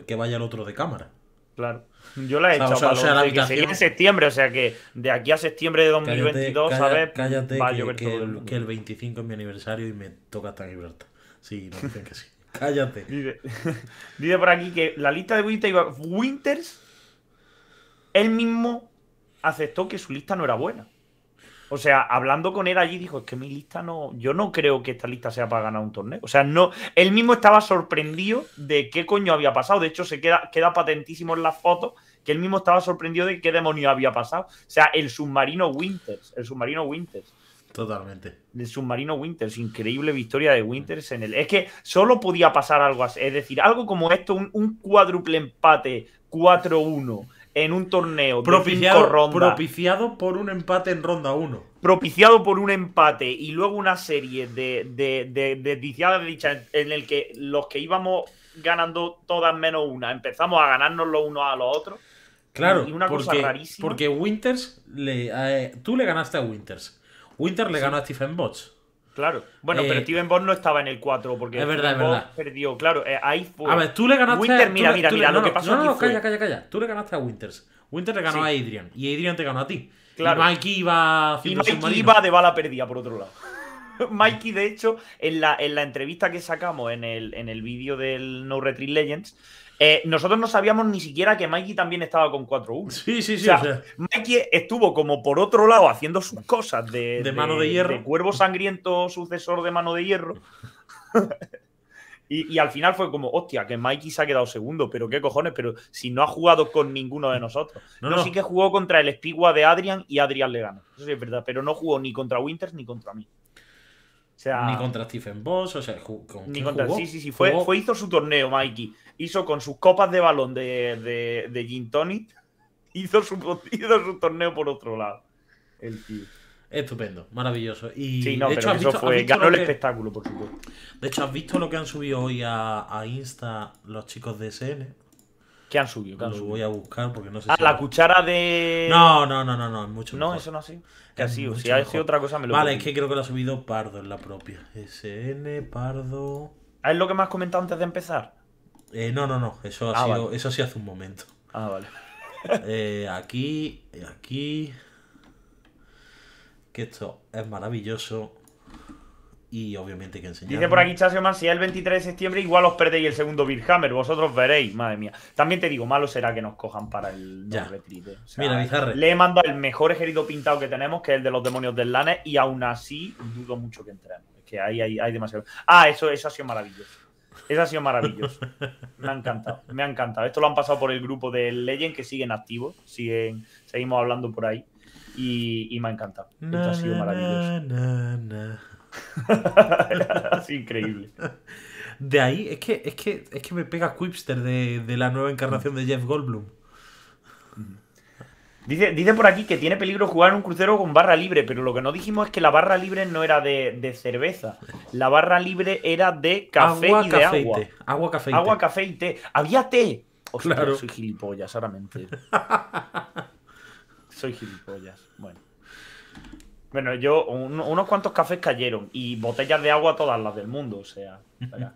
que vaya el otro de cámara. Claro. Yo la he echado o sea, para en septiembre, o sea que de aquí a septiembre de 2022, cállate, va a llover que, todo el, que el 25 es mi aniversario y me toca hasta libertad Sí, no dicen que sí. Cállate. Dice, por aquí que la lista de Winters, Winters, él mismo aceptó que su lista no era buena. O sea, hablando con él allí, dijo, es que mi lista no, yo no creo que esta lista sea para ganar un torneo. O sea, no, él mismo estaba sorprendido de qué coño había pasado. De hecho, se queda, queda patentísimo en la fotos que él mismo estaba sorprendido de qué demonio había pasado. O sea, el submarino Winters, el submarino Winters. Totalmente. El submarino Winters, increíble victoria de Winters en el. Es que solo podía pasar algo así. Es decir, algo como esto, un, cuádruple empate 4-1 en un torneo propiciado, propiciado por un empate en ronda 1. Propiciado por un empate y luego una serie de, de, de, de en el que los que íbamos ganando todas menos una empezamos a ganarnos los unos a los otros. Claro, y una porque, cosa rarísima. Porque Winters, le, eh, tú le ganaste a Winters. Winter le ganó a Stephen Botts. Claro. Bueno, pero eh, Stephen Botts no estaba en el 4 porque es verdad, perdió. Claro, eh, ahí fue. A ver, tú le ganaste Winter, mira, mira, mira, no, lo no, que pasó no, no, calla, calla, calla. Tú le ganaste a Winters. Winter le ganó a Adrian y Adrian te ganó a ti. Claro. Y Mikey iba y Mikey iba de bala perdida por otro lado. Mikey, de hecho, en la, en la entrevista que sacamos en el, en el vídeo del No Retreat Legends, eh, nosotros no sabíamos ni siquiera que Mikey también estaba con 4-1. Sí, sí, sí. Mikey estuvo como por otro lado haciendo sus cosas de, mano de, hierro. cuervo sangriento, sucesor de mano de hierro. y, al final fue como, hostia, que Mikey se ha quedado segundo, pero qué cojones, pero si no ha jugado con ninguno de nosotros. No, sí que jugó contra el Espigua de Adrian y Adrian le ganó. Eso sí es verdad, pero no jugó ni contra Winters ni contra mí ni contra Stephen Boss, o sea, ¿con ni contra, Sí, sí, sí. Fue, fue, hizo su torneo, Mikey. Hizo con sus copas de balón de, de, de Gin Tony. Hizo su, hizo su torneo por otro lado. El tío. Estupendo, maravilloso. Y sí, no, de hecho, fue, ganó el espectáculo, por supuesto. De hecho, ¿has visto lo que han subido hoy a, a Insta los chicos de SN? ¿Qué han subido? ¿Qué voy a buscar porque no sé. Ah, la cuchara de. No, no, no, no, no, es mucho No, eso no ha sido. Que ha sido. Si ha sido otra cosa, me lo Vale, es que creo que lo ha subido Pardo en la propia. SN, Pardo. ¿Es lo que me has comentado antes de empezar? Eh, no, no, no. Eso ha ah, sido. Eso sí hace un momento. Ah, vale. Eh, aquí, eh, aquí. Que esto es maravilloso y obviamente hay que enseñar. Dice por aquí Chasio Man, si es el 23 de septiembre, igual os perdéis el segundo Birhammer, vosotros veréis, madre mía. También te digo, malo será que nos cojan para el ya. Eh. Mira, Bizarre. Le he mandado el mejor ejército pintado que tenemos, que es el de los demonios del Lane, y aún así dudo mucho que entremos. Es que ahí hay, hay, demasiado. Ah, eso, eso ha sido maravilloso. Eso ha sido maravilloso. Me ha encantado, me ha encantado. Esto lo han pasado por el grupo de Legend que siguen activos, siguen, seguimos hablando por ahí. Y, me ha encantado. Esto ha sido maravilloso. es increíble. De ahí, es que, es que, es que me pega Quipster de, de la nueva encarnación de Jeff Goldblum. Dice, dice, por aquí que tiene peligro jugar un crucero con barra libre, pero lo que no dijimos es que la barra libre no era de, cerveza. La barra libre era de café y de agua. té. Agua, café y agua, té. Había té. claro. soy gilipollas, ahora soy gilipollas. Bueno. Bueno, yo, unos cuantos cafés cayeron y botellas de agua todas las del mundo, o sea.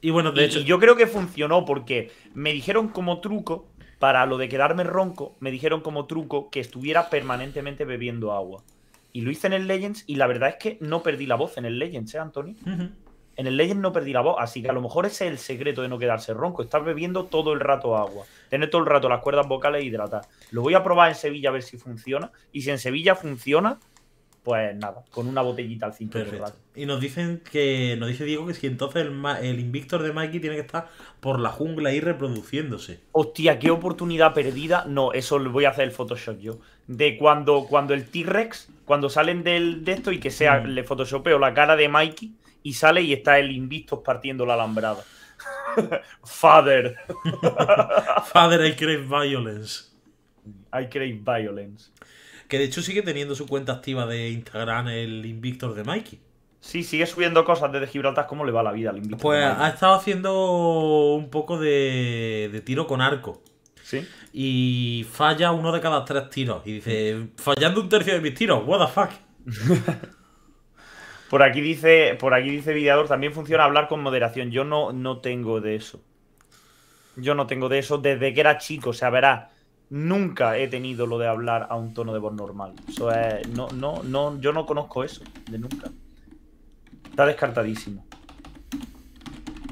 y bueno, de hecho. yo creo que funcionó porque me dijeron como truco, para lo de quedarme ronco, me dijeron como truco que estuviera permanentemente bebiendo agua. Y lo hice en el Legends y la verdad es que no perdí la voz en el Legends, ¿eh, Anthony? En el Legend no perdí la voz, así que a lo mejor ese es el secreto de no quedarse ronco. Estar bebiendo todo el rato agua, tener todo el rato las cuerdas vocales e hidratadas. Lo voy a probar en Sevilla a ver si funciona. Y si en Sevilla funciona, pues nada, con una botellita al de Perfecto. Y nos dicen que, nos dice Diego que si entonces el, Invictor de Mikey tiene que estar por la jungla y reproduciéndose. Hostia, qué oportunidad perdida. No, eso lo voy a hacer el Photoshop yo. De cuando, cuando el T-Rex, cuando salen del, de esto y que sea, mm. le photoshopeo la cara de Mikey y sale y está el Invictus partiendo la alambrada. Father. Father, I crave violence. I crave violence. Que de hecho sigue teniendo su cuenta activa de Instagram el Invictor de Mikey. Sí, sigue subiendo cosas desde Gibraltar. ¿Cómo le va la vida al Invictor? Pues ha estado haciendo un poco de, de tiro con arco. ¿Sí? Y falla uno de cada tres tiros. Y dice, fallando un tercio de mis tiros, what the fuck. Por aquí dice, por aquí dice Videador, también funciona hablar con moderación. Yo no, no tengo de eso. Yo no tengo de eso desde que era chico, o sea, verá. Nunca he tenido lo de hablar a un tono de voz normal. Eso no, no, no, yo no conozco eso de nunca. Está descartadísimo.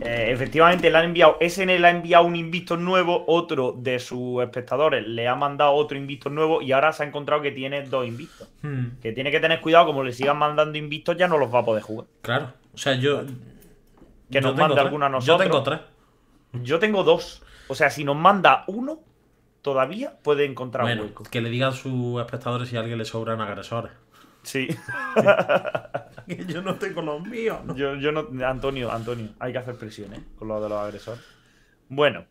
Eh, efectivamente, le han enviado, SN le ha enviado un invicto nuevo, otro de sus espectadores le ha mandado otro invicto nuevo y ahora se ha encontrado que tiene dos Invictos. Hmm. Que tiene que tener cuidado, como le sigan mandando Invictos ya no los va a poder jugar. Claro, o sea, yo. Que nos manda alguna nosotros. Yo tengo tres. Yo tengo dos. O sea, si nos manda uno, todavía puede encontrar bueno, Que le diga a sus espectadores si alguien le sobran agresores. Sí. yo no estoy con los míos. Yo, yo no. Antonio, Antonio, hay que hacer presión, ¿eh? Con lo de los agresores. Bueno,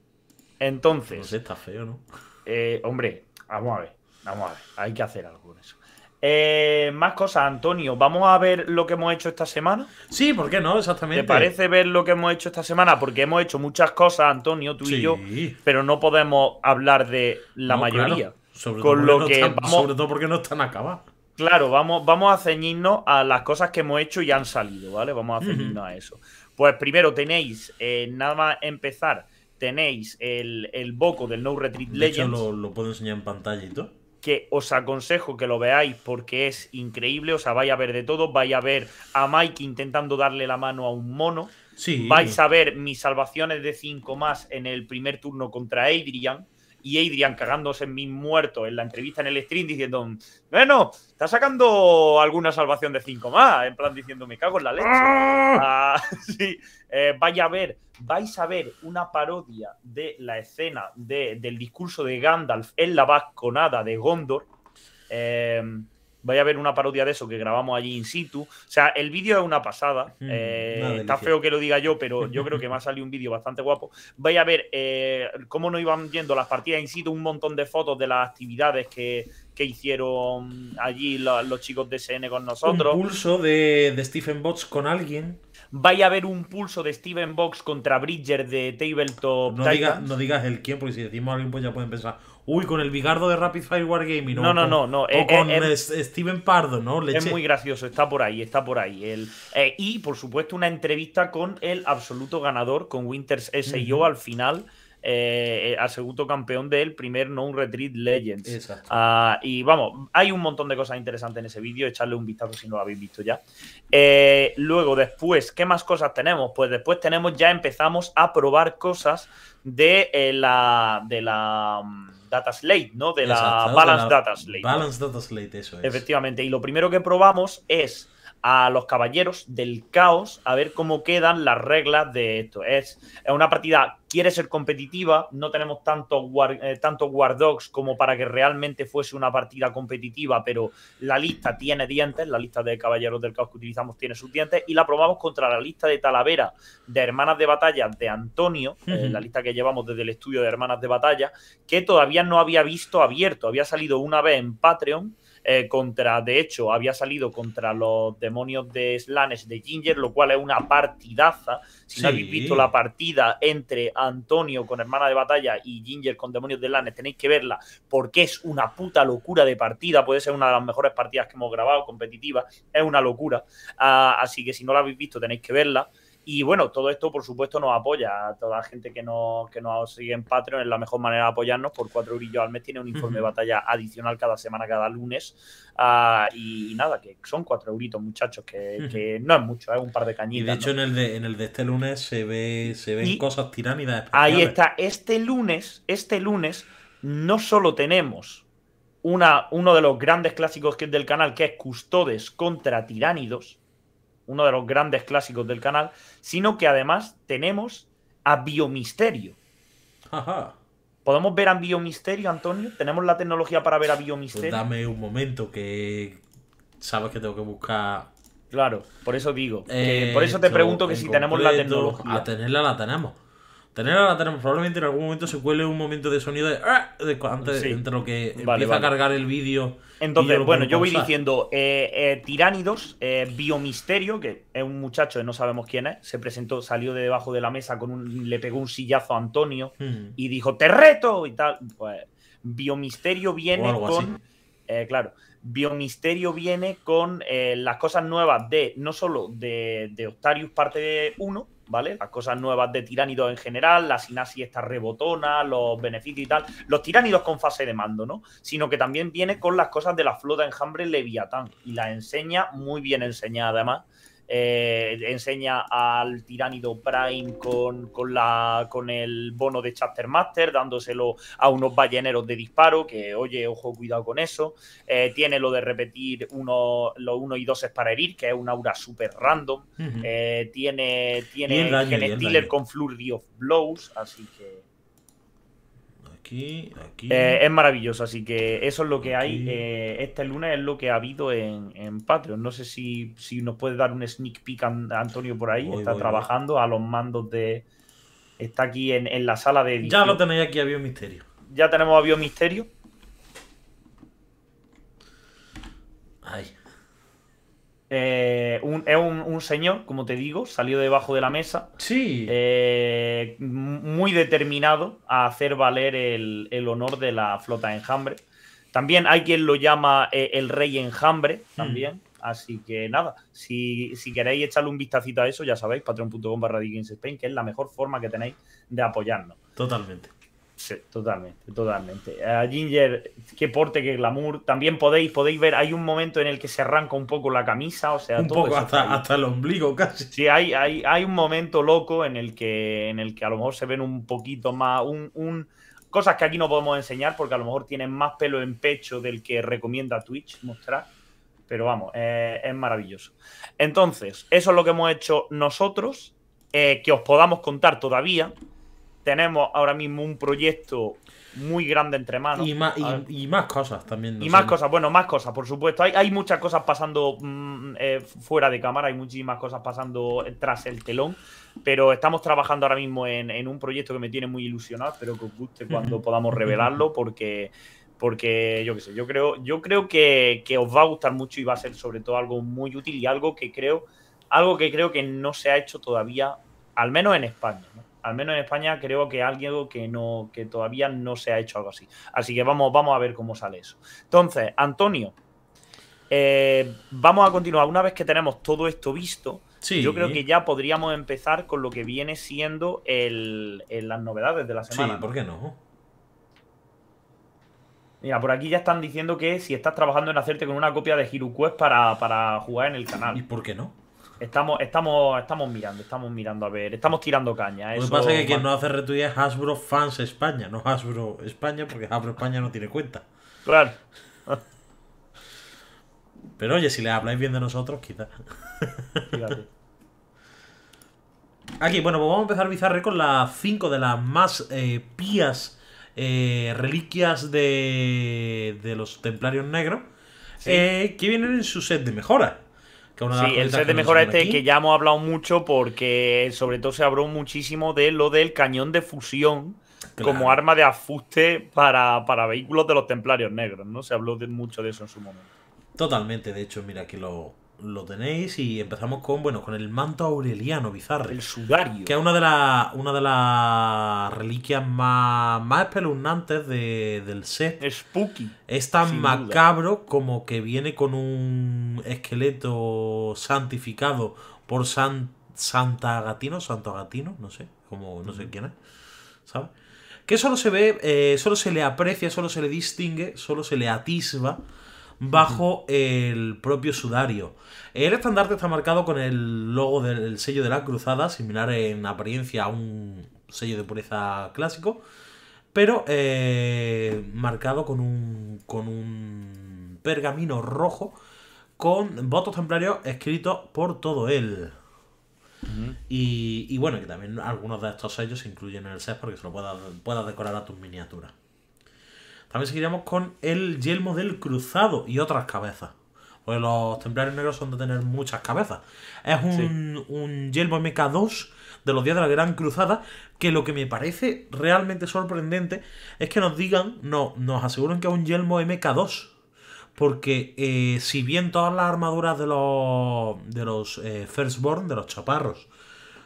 entonces. está feo, ¿no? Eh, hombre, vamos a ver. Vamos a ver. Hay que hacer algo con eso. Eh, más cosas, Antonio. Vamos a ver lo que hemos hecho esta semana. Sí, ¿por qué no? Exactamente. ¿Te parece ver lo que hemos hecho esta semana? Porque hemos hecho muchas cosas, Antonio, tú y yo, pero no podemos hablar de la mayoría. Sobre, con lo que sobre todo porque no están acabados Claro, vamos, vamos a ceñirnos a las cosas que hemos hecho y han salido, ¿vale? Vamos a ceñirnos a eso. Pues primero tenéis, eh, nada más empezar, tenéis el, boco del No Retreat de lo, puedo enseñar en pantalla y todo. Que os aconsejo que lo veáis porque es increíble. O sea, vais a ver de todo. Vais a ver a Mike intentando darle la mano a un mono. Sí. Vais a ver mis salvaciones de 5 más en el primer turno contra Adrian y Adrian cagándose en mis muertos en la entrevista en el stream diciendo, bueno, está sacando alguna salvación de cinco más, en plan diciendo, me cago en la leche. Ah. Ah, sí, eh, vaya a ver, vais a ver una parodia de la escena del discurso de Gandalf en la vasconada de Gondor. Eh, Vaya a ver una parodia de eso que grabamos allí in situ. O sea, el vídeo es una pasada. Mm, eh, está feo que lo diga yo, pero yo creo que me ha salido un vídeo bastante guapo. Vaya a ver eh, cómo nos iban yendo las partidas in situ, un montón de fotos de las actividades que, hicieron allí los, chicos de SN con nosotros. Un pulso de, de Stephen Box con alguien vaya a haber un pulso de Stephen Box contra Bridger de Tabletop. No, no digas el quién, porque si decimos alguien, pues ya pueden pensar, Uy, con el bigardo de Rapid Fire Gaming, No, no, no, no. no. O eh, con eh, em- Steven Pardo, ¿no? Es muy gracioso, está por ahí, está por ahí. El, eh, y, por supuesto, una entrevista con el absoluto ganador, con Winters S.I.O. al final. al segundo campeón del primer No Retreat Legends. Exacto. Ah, y vamos, hay un montón de cosas interesantes en ese vídeo, echarle un vistazo si no lo habéis visto ya. luego, después, ¿qué más cosas tenemos? Pues después tenemos, ya empezamos a probar cosas de la. de la mm, data slate, ¿no? De la balance data slate. Balance data slate, eso es. Efectivamente. Y lo primero que probamos es a los caballeros del caos a ver cómo quedan las reglas de esto. Es, es una partida, quiere ser competitiva, no tenemos tantos eh, war, tanto dogs como para que realmente fuese una partida competitiva, pero la lista tiene dientes, la lista de caballeros del caos que utilizamos tiene sus dientes, y la probamos contra la lista de Talavera de Hermanas de Batalla de Antonio, eh, la lista que llevamos desde el estudio de Hermanas de Batalla, que todavía no había visto abierto, había salido una vez en Patreon eh, contra, de hecho, había salido contra los demonios de Slanes de Ginger, lo cual es una partidaza. Si no habéis visto la partida entre Antonio con Hermana de Batalla y Ginger con Demonios de Slanes, tenéis que verla porque es una puta locura de partida. Puede ser una de las mejores partidas que hemos grabado, competitiva. Es una locura. Ah, así que si no la habéis visto, tenéis que verla. Y bueno, todo esto, por supuesto, nos apoya. A toda la gente que nos, que sigue en Patreon es la mejor manera de apoyarnos. Por cuatro eurillos al mes tiene un informe de batalla adicional cada semana, cada lunes. Ah, y, nada, que son cuatro euritos, muchachos, que, no es mucho, es ¿eh? un par de cañitas. de hecho, en, el de, en el de este lunes se ve se ven cosas tiránidas. Ahí está. Este lunes, este lunes, no solo tenemos una, uno de los grandes clásicos que es del canal, que es Custodes contra Tiránidos uno de los grandes clásicos del canal, sino que además tenemos a Biomisterio. Ajá. ¿Podemos ver a Biomisterio, Antonio? ¿Tenemos la tecnología para ver a Biomisterio? Pues dame un momento que sabes que tengo que buscar. Claro, por eso digo. Eh, por eso te pregunto que si tenemos la tecnología. A tenerla la tenemos. Tenerla, tenemos probablemente en algún momento se cuele un momento de sonido de, ah", antes, entre lo que empieza a cargar el vídeo. Entonces, bueno, yo voy diciendo eh, eh, Tiránidos, eh, Biomisterio, que es un muchacho que no sabemos quién es, se presentó, salió de debajo de la mesa con un, le pegó un sillazo a Antonio hmm. y dijo te reto y tal. Pues Biomisterio viene con, eh, claro, Biomisterio viene con eh, las cosas nuevas de no solo de, de Octarius parte 1, ¿vale? Las cosas nuevas de tiránidos en general, la sinasi está rebotona, los beneficios y tal, los tiránidos con fase de mando, ¿no? Sino que también viene con las cosas de la flota enjambre Leviatán y la enseña muy bien enseñada además eh, enseña al tiránido Prime con, la, con el bono de Chapter Master, dándoselo a unos balleneros de disparo, que oye, ojo, cuidado con eso. Eh, tiene lo de repetir uno, los 1 y 2 para herir, que es un aura super random. Eh, tiene tiene con Flurry of Blows, así que. Eh, es maravilloso, así que eso es lo que hay. Eh, este lunes es lo que ha habido en, en Patreon. No sé si, nos puede dar un sneak peek Antonio por ahí. está trabajando a los mandos de. Está aquí en, la sala de Ya lo tenéis aquí avión misterio Ya tenemos avión misterio eh, un, es un, señor, como te digo, salió debajo de la mesa. Sí. Eh, muy determinado a hacer valer el, honor de la flota enjambre. También hay quien lo llama eh, el rey enjambre, mm. también. Así que nada, si, si, queréis echarle un vistacito a eso, ya sabéis, patreon.com barra Spain, que es la mejor forma que tenéis de apoyarnos. Totalmente. Sí, totalmente, totalmente. Ginger, qué porte, qué glamour. También podéis, podéis ver, hay un momento en el que se arranca un poco la camisa, o sea, un poco hasta, el ombligo casi. Sí, hay, hay, un momento loco en el que en el que a lo mejor se ven un poquito más, un, cosas que aquí no podemos enseñar porque a lo mejor tienen más pelo en pecho del que recomienda Twitch mostrar. Pero vamos, eh, es maravilloso. Entonces, eso es lo que hemos hecho nosotros, eh, que os podamos contar todavía tenemos ahora mismo un proyecto muy grande entre manos. Y más, y, más cosas también. y más cosas, bueno, más cosas, por supuesto. Hay, muchas cosas pasando mm, eh, fuera de cámara, hay muchísimas cosas pasando tras el telón, pero estamos trabajando ahora mismo en, un proyecto que me tiene muy ilusionado, espero que os guste cuando podamos revelarlo, porque, porque yo qué sé, yo creo, yo creo que, que os va a gustar mucho y va a ser sobre todo algo muy útil y algo que creo, algo que creo que no se ha hecho todavía, al menos en España. ¿no? al menos en España creo que algo que no que todavía no se ha hecho algo así. Así que vamos, vamos a ver cómo sale eso. Entonces, Antonio, eh, vamos a continuar. Una vez que tenemos todo esto visto, sí. yo creo que ya podríamos empezar con lo que viene siendo el, las novedades de la semana. Sí, ¿por qué no? Mira, por aquí ya están diciendo que si estás trabajando en hacerte con una copia de HeroQuest para, para jugar en el canal. ¿Y por qué no? Estamos, estamos, mirando, estamos mirando a ver, estamos tirando caña. Lo que pasa es que quien no hace retweet es Hasbro Fans España, no Hasbro España, porque Hasbro España no tiene cuenta. Claro. Pero oye, si le habláis bien de nosotros, quizás. Aquí, bueno, pues vamos a empezar Bizarre con las 5 de las más eh, pías eh, reliquias de, de los templarios negros. Eh, que vienen en su set de mejora sí, el set de mejora este que ya hemos hablado mucho porque eh, sobre todo se habló muchísimo de lo del cañón de fusión como arma de ajuste para, para, vehículos de los templarios negros, ¿no? Se habló mucho de eso en su momento. Totalmente, de hecho, mira que lo, lo tenéis y empezamos con, bueno, con el manto aureliano bizarro. El sudario. Que es una de, las una de las reliquias más, más espeluznantes del set. Spooky. Es tan macabro como que viene con un esqueleto santificado por San, Santa Agatino, Santo Agatino, no sé, como no sé quién es, ¿sabes? Que solo se ve, eh, solo se le aprecia, solo se le distingue, solo se le atisba bajo el propio sudario. El estandarte está marcado con el logo del sello de la cruzada, similar en apariencia a un sello de pureza clásico, pero eh, marcado con un, con un pergamino rojo con votos templarios escritos por todo él. y, bueno, que también algunos de estos sellos se incluyen en el set porque se lo puedas decorar a tus miniaturas. También seguiremos con el yelmo del cruzado y otras cabezas. Porque los templarios negros son de tener muchas cabezas. Es un, yelmo MK2 de los días de la Gran Cruzada, que lo que me parece realmente sorprendente es que nos digan, no, nos aseguren que es un yelmo MK2. Porque eh, si bien todas las armaduras de los, de los eh, Firstborn, de los chaparros,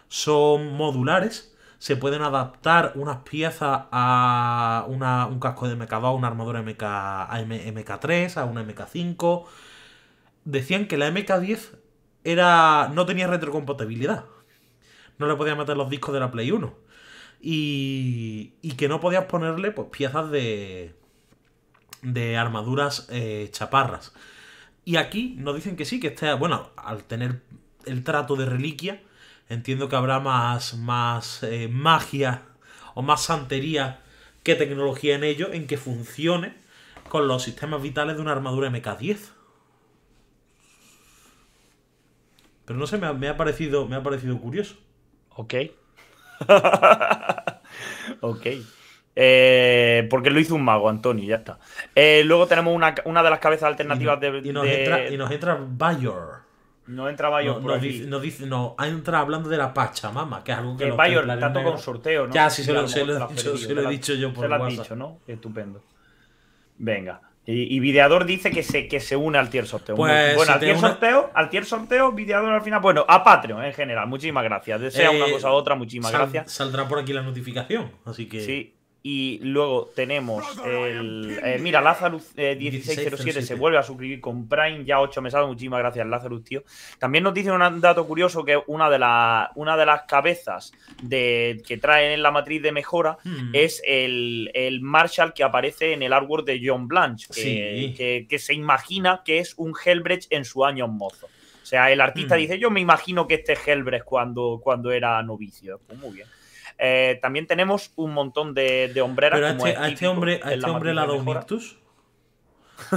son modulares, se pueden adaptar unas piezas a una, un casco de MK2, una armadura MK, a MK3, a una MK5. Decían que la MK10 era, no tenía retrocompatibilidad. No le podías meter los discos de la Play 1. Y, y que no podías ponerle pues, piezas de, de armaduras eh, chaparras. Y aquí nos dicen que sí, que está, bueno, al tener el trato de reliquia, entiendo que habrá más, más eh, magia o más santería que tecnología en ello en que funcione con los sistemas vitales de una armadura MK10. Pero no sé, me ha, parecido, me ha parecido curioso. Ok. ok. Eh, porque lo hizo un mago, Antonio, ya está. Eh, luego tenemos una, de las cabezas alternativas de, y nos Entra, y nos entra Bayor. No entraba yo no, Dice, no hablando de la pacha, que algo que. El tanto con sorteo, ¿no? Ya, sí, se lo, he dicho yo por Se lo han dicho, ¿no? Estupendo. Venga. Y, Videador dice que se, que se une al tier sorteo. Pues, bueno, al tier, sorteo, al tier sorteo, Videador al final. Bueno, a Patreon en general. Muchísimas gracias. Desea una eh, cosa u otra, muchísimas gracias. Saldrá por aquí la notificación, así que. Sí, y luego tenemos el. Eh, mira, Lazarus 1607 eh, se vuelve a suscribir con Prime, ya 8 meses. Muchísimas gracias, Lazarus, tío. También nos dicen un dato curioso que una de, la, una de las cabezas de, que traen en la matriz de mejora hmm. es el, Marshall que aparece en el artwork de John Blanche, que, se imagina que es un Helbrecht en su año mozo. O sea, el artista hmm. dice: Yo me imagino que este es cuando, cuando era novicio. Pues muy bien. Eh, también tenemos un montón de, de hombreras. Pero a este, este hombre, a este hombre un ictus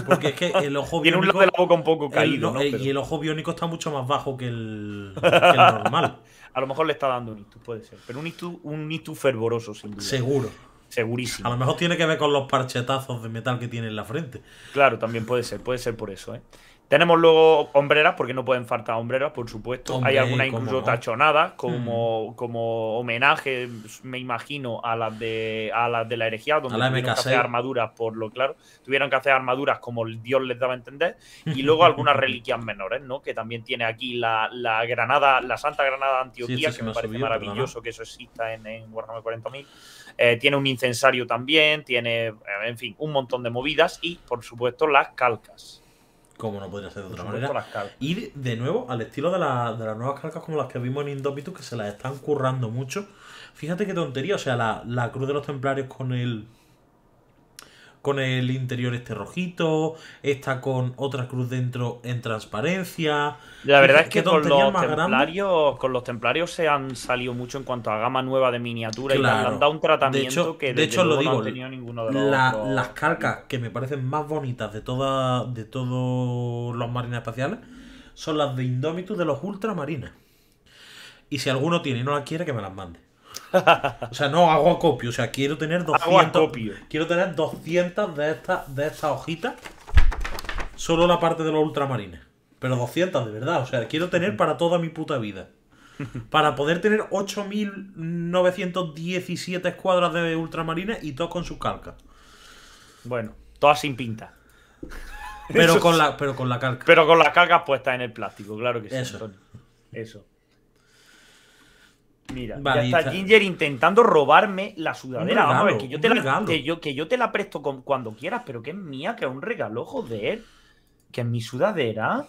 Porque es que el ojo biónico. Tiene un lado de la boca un poco caído. Eh, y el ojo biónico está mucho más bajo que el, normal. a lo mejor le está dando un ictus, puede ser. Pero un ictus, un ictus fervoroso, sin Seguro. Segurísimo. A lo mejor tiene que ver con los parchetazos de metal que tiene en la frente. Claro, también puede ser, puede ser por eso, ¿eh? Tenemos luego hombreras, porque no pueden faltar hombreras, por supuesto. Hay algunas incluso tachonadas, como, hmm. como homenaje, me imagino, a las de a las de la herejía, donde tuvieron que hacer armaduras, por lo claro. Tuvieron que hacer armaduras como el Dios les daba a entender. Y luego algunas reliquias menores, ¿no? Que también tiene aquí la, granada, la Santa Granada de Antioquía, que me, parece maravilloso que eso exista en, en Warhammer eh, 40.000. tiene un incensario también, tiene, eh, en fin, un montón de movidas y, por supuesto, las calcas como no podría ser de otra manera, ir de nuevo al estilo de, las nuevas carcas como las que vimos en Indomitus, que se las están currando mucho. Fíjate qué tontería, o sea, la, la cruz de los templarios con el con el interior este rojito, esta con otra cruz dentro en transparencia. La verdad es que con los, templarios, con los templarios se han salido mucho en cuanto a gama nueva de miniatura y le han dado un tratamiento de hecho, que de hecho lo digo, las carcas que me parecen más bonitas de toda de todos los marines espaciales son las de Indomitus de los ultramarines. Y si alguno tiene y no las quiere que me las mande. O sea, no hago copio O sea, quiero tener 200. Quiero tener 200 de estas de hojitas. Solo la parte de los ultramarines. Pero 200 de verdad. O sea, quiero tener para toda mi puta vida. Para poder tener 8.917 escuadras de ultramarines y todas con sus calcas. Bueno, todas sin pinta. Pero, con la, pero con la Pero con las calcas puestas en el plástico, claro que sí. Eso. Eso. Mira, ya está Ginger intentando robarme la sudadera. Vamos a ver, que yo, te la, yo, que yo te la presto cuando quieras, pero que es mía, que es un regalo, joder. Que es mi sudadera.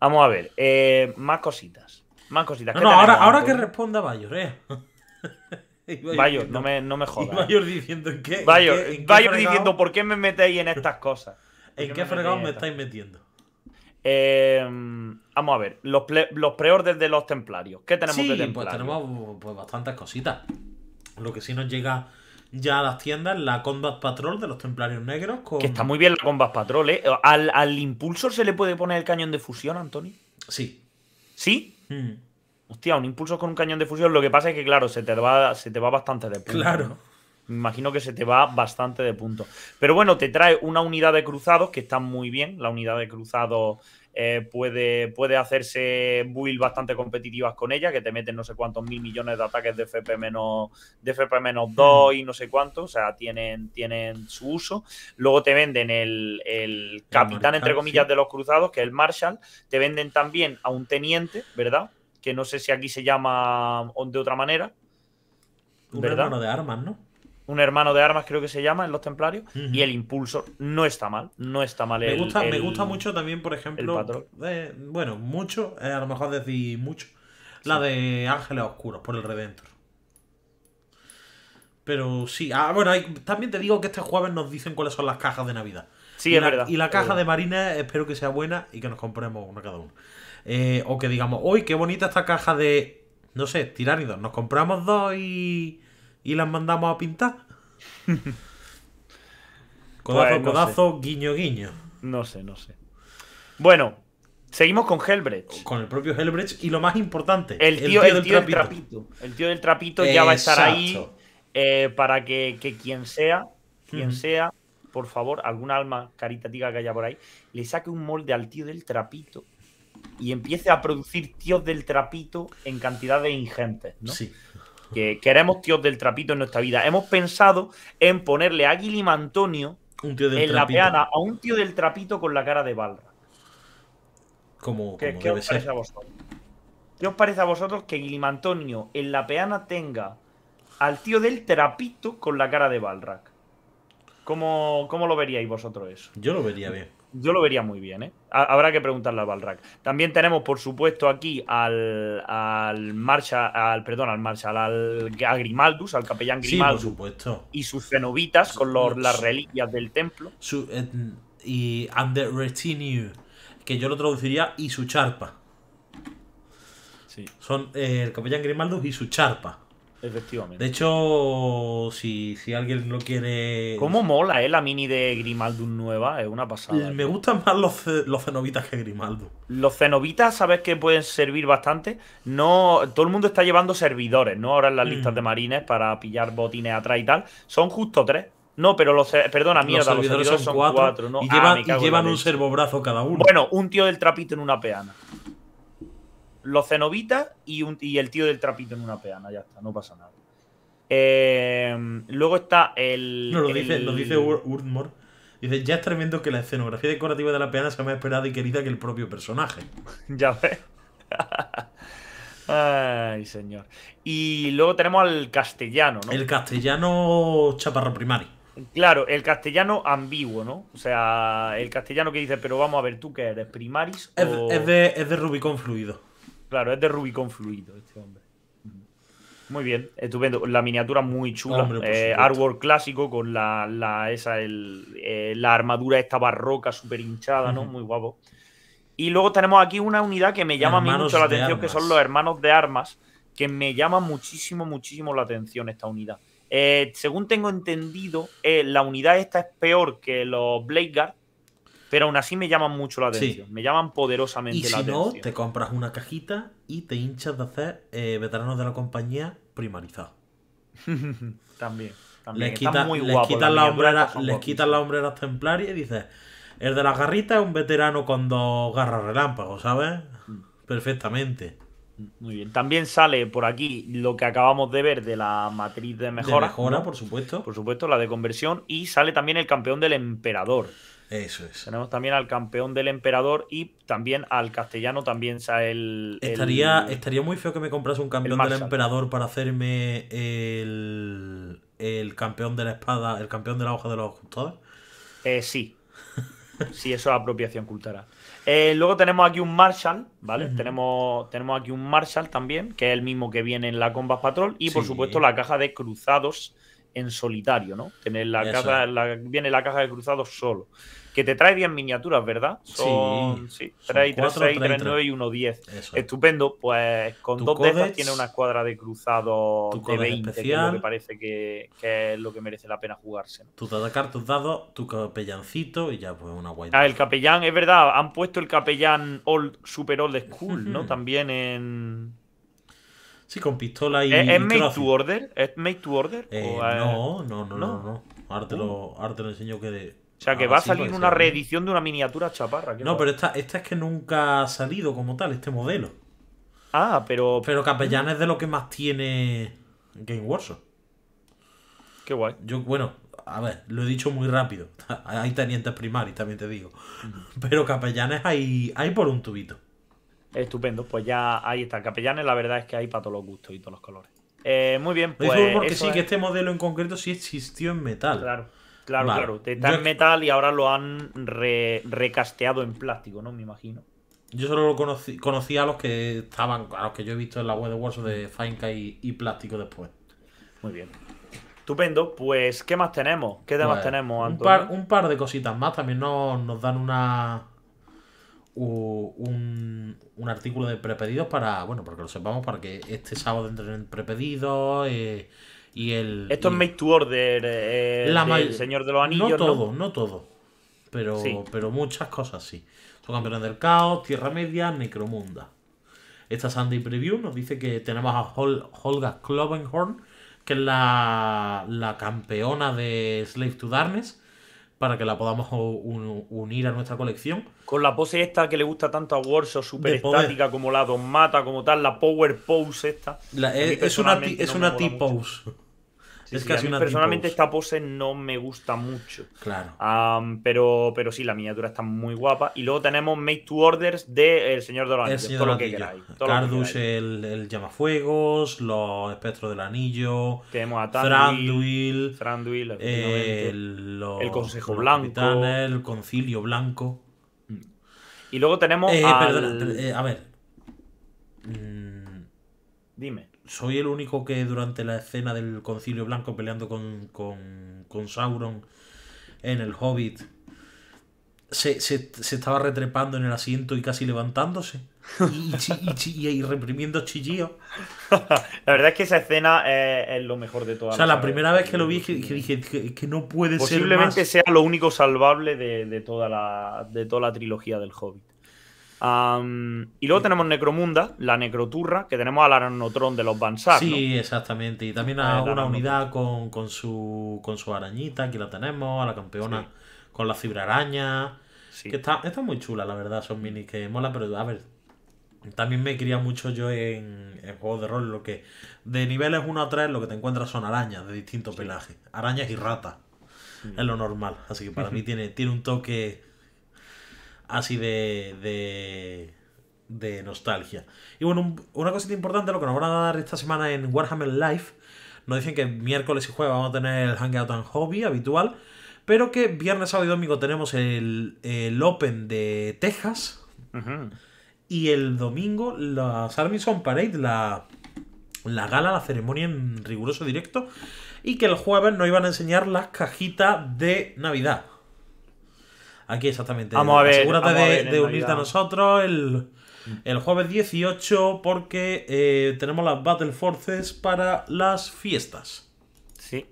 Vamos a ver, eh, más cositas. Más cositas. No, ahora, ahora que pues- responda Bayor, eh. Bayor, no, me, jodas. Eh. Bayor diciendo ¿en qué, diciendo, ¿por qué me metéis en estas cosas? ¿En qué fregado me, me estáis metiendo? Eh, Vamos a ver, los, los de los templarios. ¿Qué tenemos de templarios? Pues tenemos pues, bastantes cositas. Lo que sí nos llega ya a las tiendas, la Combat Patrol de los templarios negros. Que está muy bien la Combat Patrol, ¿eh? ¿Al, al impulsor se le puede poner el cañón de fusión, Antoni? Sí. ¿Sí? Hmm. Hostia, un impulso con un cañón de fusión. Lo que pasa es que, claro, se te va, se te va bastante de punto. Claro. Me imagino que se te va bastante de punto. Pero bueno, te trae una unidad de cruzados que está muy bien. La unidad de cruzados eh, puede, puede hacerse build bastante competitivas con ella, que te meten no sé cuántos mil millones de ataques de FP menos, de FP menos 2 hmm. y no sé cuánto. o sea, tienen, tienen su uso. Luego te venden el, capitán, entre comillas, de los cruzados, que es el Marshall, te venden también a un teniente, ¿verdad? Que no sé si aquí se llama O de otra manera. Un hermano de armas, ¿no? un hermano de armas creo que se llama en los templarios, y el impulso no está mal, no está mal. Me, gusta, mucho también, por ejemplo, eh, bueno, mucho, eh, a lo mejor decir mucho, la de Ángeles Oscuros por el Redentor. Pero sí, ah, bueno, también te digo que este jueves nos dicen cuáles son las cajas de Navidad. Sí, es verdad. Y la caja de Marina espero que sea buena y que nos compremos una cada uno. Eh, o que digamos, Uy, qué bonita esta caja de, no sé, tiránidos, nos compramos dos y y las mandamos a pintar. codazo, pues, codazo, guiño, guiño. No sé, no sé. Bueno, seguimos con Helbrecht. Con el propio Helbrecht y lo más importante, el tío, del, trapito. El tío del trapito ya va a estar ahí eh, para que, quien sea, quien sea, por favor, alguna alma caritativa que haya por ahí, le saque un molde al tío del trapito y empiece a producir tíos del trapito en cantidades ingentes, ¿no? Sí que queremos tíos del trapito en nuestra vida. Hemos pensado en ponerle a Antonio en la peana a un tío del trapito con la cara de Balra. Como, ¿Qué, os parece a vosotros? ¿Qué os parece a vosotros que Antonio en la peana tenga al tío del trapito con la cara de Balrak? ¿Cómo, cómo lo veríais vosotros eso? Yo lo vería bien. Yo lo vería muy bien, ¿eh? habrá que preguntarle al Balrac. También tenemos, por supuesto, aquí al, al al, perdón, al marcha, al Grimaldus, al capellán Grimaldus. Y sus cenobitas con las reliquias del templo. y Under retinue, que yo lo traduciría, y su charpa. Sí. Son eh, el capellán Grimaldus y su charpa. Efectivamente. De hecho, si, si alguien lo quiere. ¿Cómo mola, eh? La mini de Grimaldo nueva, es una pasada. Eh. Me gustan más los, los cenobitas que Grimaldo Los cenobitas, sabes que pueden servir bastante. No, todo el mundo está llevando servidores, ¿no? Ahora en las mm. listas de marines para pillar botines atrás y tal. Son justo tres. No, pero los perdona, mierda, los servidores, son, cuatro, ¿no? y, ah, llevan un servobrazo cada uno. Bueno, un tío del trapito en una peana los cenobitas y, el tío del trapito en una peana, ya está, no pasa nada. Eh, luego está el. No, lo dice, lo dice ya es tremendo que la escenografía decorativa de la peana sea más esperada y querida que el propio personaje. ya ves. Ay, señor. Y luego tenemos al castellano, ¿no? El castellano chaparro primaris Claro, el castellano ambiguo, ¿no? O sea, el castellano que dice, pero vamos a ver, ¿tú que eres? ¿Primaris? Es, de, es de Rubicón fluido. Claro, es de Rubicon fluido este hombre. Muy bien, estupendo. La miniatura muy chula. Eh, artwork clásico con la, la eh, armadura esta barroca súper hinchada, ¿no? Muy guapo. Y luego tenemos aquí una unidad que me llama mucho la atención, que son los hermanos de armas, que me llama muchísimo, muchísimo la atención esta unidad. Eh, según tengo entendido, la unidad esta es peor que los Blade Guard, pero aún así me llaman mucho la atención. Me llaman poderosamente la atención. Si no, te compras una cajita y te hinchas de hacer eh, veteranos de la compañía primarizados. también, también. Les quitan la hombrera, les las hombreras templarias y dices, el de las garritas es un veterano con dos garras relámpagos, ¿sabes? Mm. Perfectamente. Muy bien. También sale por aquí lo que acabamos de ver de la matriz de mejora. De mejora, por supuesto. Por supuesto, la de conversión. Y sale también el campeón del emperador. Eso es. Tenemos también al campeón del emperador y también al castellano también. el, estaría, estaría muy feo que me comprase un campeón del emperador para hacerme el, campeón de la espada, el campeón de la hoja de los ajustadores. Eh, sí. sí, eso es apropiación cultural. Eh, luego tenemos aquí un Marshall, ¿vale? tenemos, tenemos aquí un Marshall también, que es el mismo que viene en la Combat Patrol. Y por supuesto la caja de cruzados en solitario, ¿no? tener la viene la caja de cruzados solo que te trae 10 miniaturas, ¿verdad? sí, sí 3, son 4, 3, 6, 3, 9 y 1, 10. Eso. Estupendo, pues con dos codex, de tiene una escuadra de cruzado de 20, que es lo parece que, es lo que merece la pena jugarse. Tú te sacar tus dados, tu capellancito y ya pues una guay. Ah, el capellán, es verdad, han puesto el capellán super old school, ¿no? También en... Sí, con pistola y. ¿Es, made to order? ¿Es made to order? no, no, no, no, no. Ahora, te lo, enseño que, o sea que ah, va a salir una reedición de una miniatura chaparra. No, pero esta, esta es que nunca ha salido como tal, este modelo. Ah, pero. Pero Capellanes es de lo que más tiene Game Workshop. Qué guay. Yo, bueno, a ver, lo he dicho muy rápido. Hay tenientes primarios, también te digo. Pero capellanes hay, hay por un tubito. Estupendo, pues ya ahí está. Capellanes, la verdad es que hay para todos los gustos y todos los colores. Eh, muy bien, pues. Es porque sí, que este modelo en concreto sí existió en metal. Claro. Claro, claro. Está en metal y ahora lo han recasteado en plástico, ¿no? Me imagino. Yo solo lo conocí, conocía a los que estaban, a los que yo he visto en la web de Warzone de Finca y, plástico después. Muy bien. Estupendo, pues ¿qué más tenemos? ¿Qué demás pues, tenemos, Antonio? Un par, un par de cositas más, también nos, dan una un, artículo de prepedidos para, bueno, para que lo sepamos, para que este sábado entren en prepedidos, eh, y el, Esto es Make to Order, eh, eh, El Señor de los Anillos. No todo, no, todo. Pero, pero muchas cosas sí. Son campeones del caos, Tierra Media, Necromunda. Esta Sunday Preview nos dice que tenemos a Holga Klovenhorn, que es la, la campeona de Slave to Darkness, para que la podamos unir a nuestra colección. Con la pose esta que le gusta tanto a Warsaw, super estática, como la dos Mata, como tal, la Power Pose esta. es, una, es pose personalmente esta pose no me gusta mucho. Claro. pero, pero sí, la miniatura está muy guapa. Y luego tenemos Make to Orders del Señor de los todo lo que queráis. El, llamafuegos, los espectros del anillo. Tenemos a Thranduil. Eh, el, Consejo Blanco. el Concilio Blanco. Y luego tenemos. Eh, eh, a ver. Mm. Dime soy el único que durante la escena del concilio blanco peleando con, Sauron en el Hobbit se, se, estaba retrepando en el asiento y casi levantándose y, reprimiendo chillío. la verdad es que esa escena es, lo mejor de todas. O sea, la, primera vez que lo vi que, dije que, no puede ser. Posiblemente sea lo único salvable de, toda la, de toda la trilogía del Hobbit y luego tenemos Necromunda, la Necroturra, que tenemos al Aranotron de los Bansar. Sí, exactamente. Y también a ah, una unidad con, con, su, con su arañita, aquí la tenemos, a la campeona con la fibra araña. Que está, está, muy chula, la verdad, son mini que mola, pero a ver. También me quería mucho yo en, juegos de rol, lo que de niveles 1 a 3 lo que te encuentras son arañas de distinto pelajes. pelaje, arañas y ratas. Mm. Es lo normal, así que para mí tiene, tiene un toque así de, de, nostalgia. Y bueno, una cosita importante, lo que nos van a dar esta semana en Warhammer Live, nos dicen que miércoles y jueves vamos a tener el Hangout and Hobby habitual, pero que viernes, sábado y domingo tenemos el, el Open de Texas. Y el domingo las Armison Parade, la, la gala, la ceremonia en riguroso directo. Y que el jueves nos iban a enseñar las cajitas de Navidad. Aquí exactamente. Vamos a ver. Asegúrate de, unirte a nosotros el, mm. jueves 18 porque eh, tenemos las Battle Forces para las fiestas. Sí.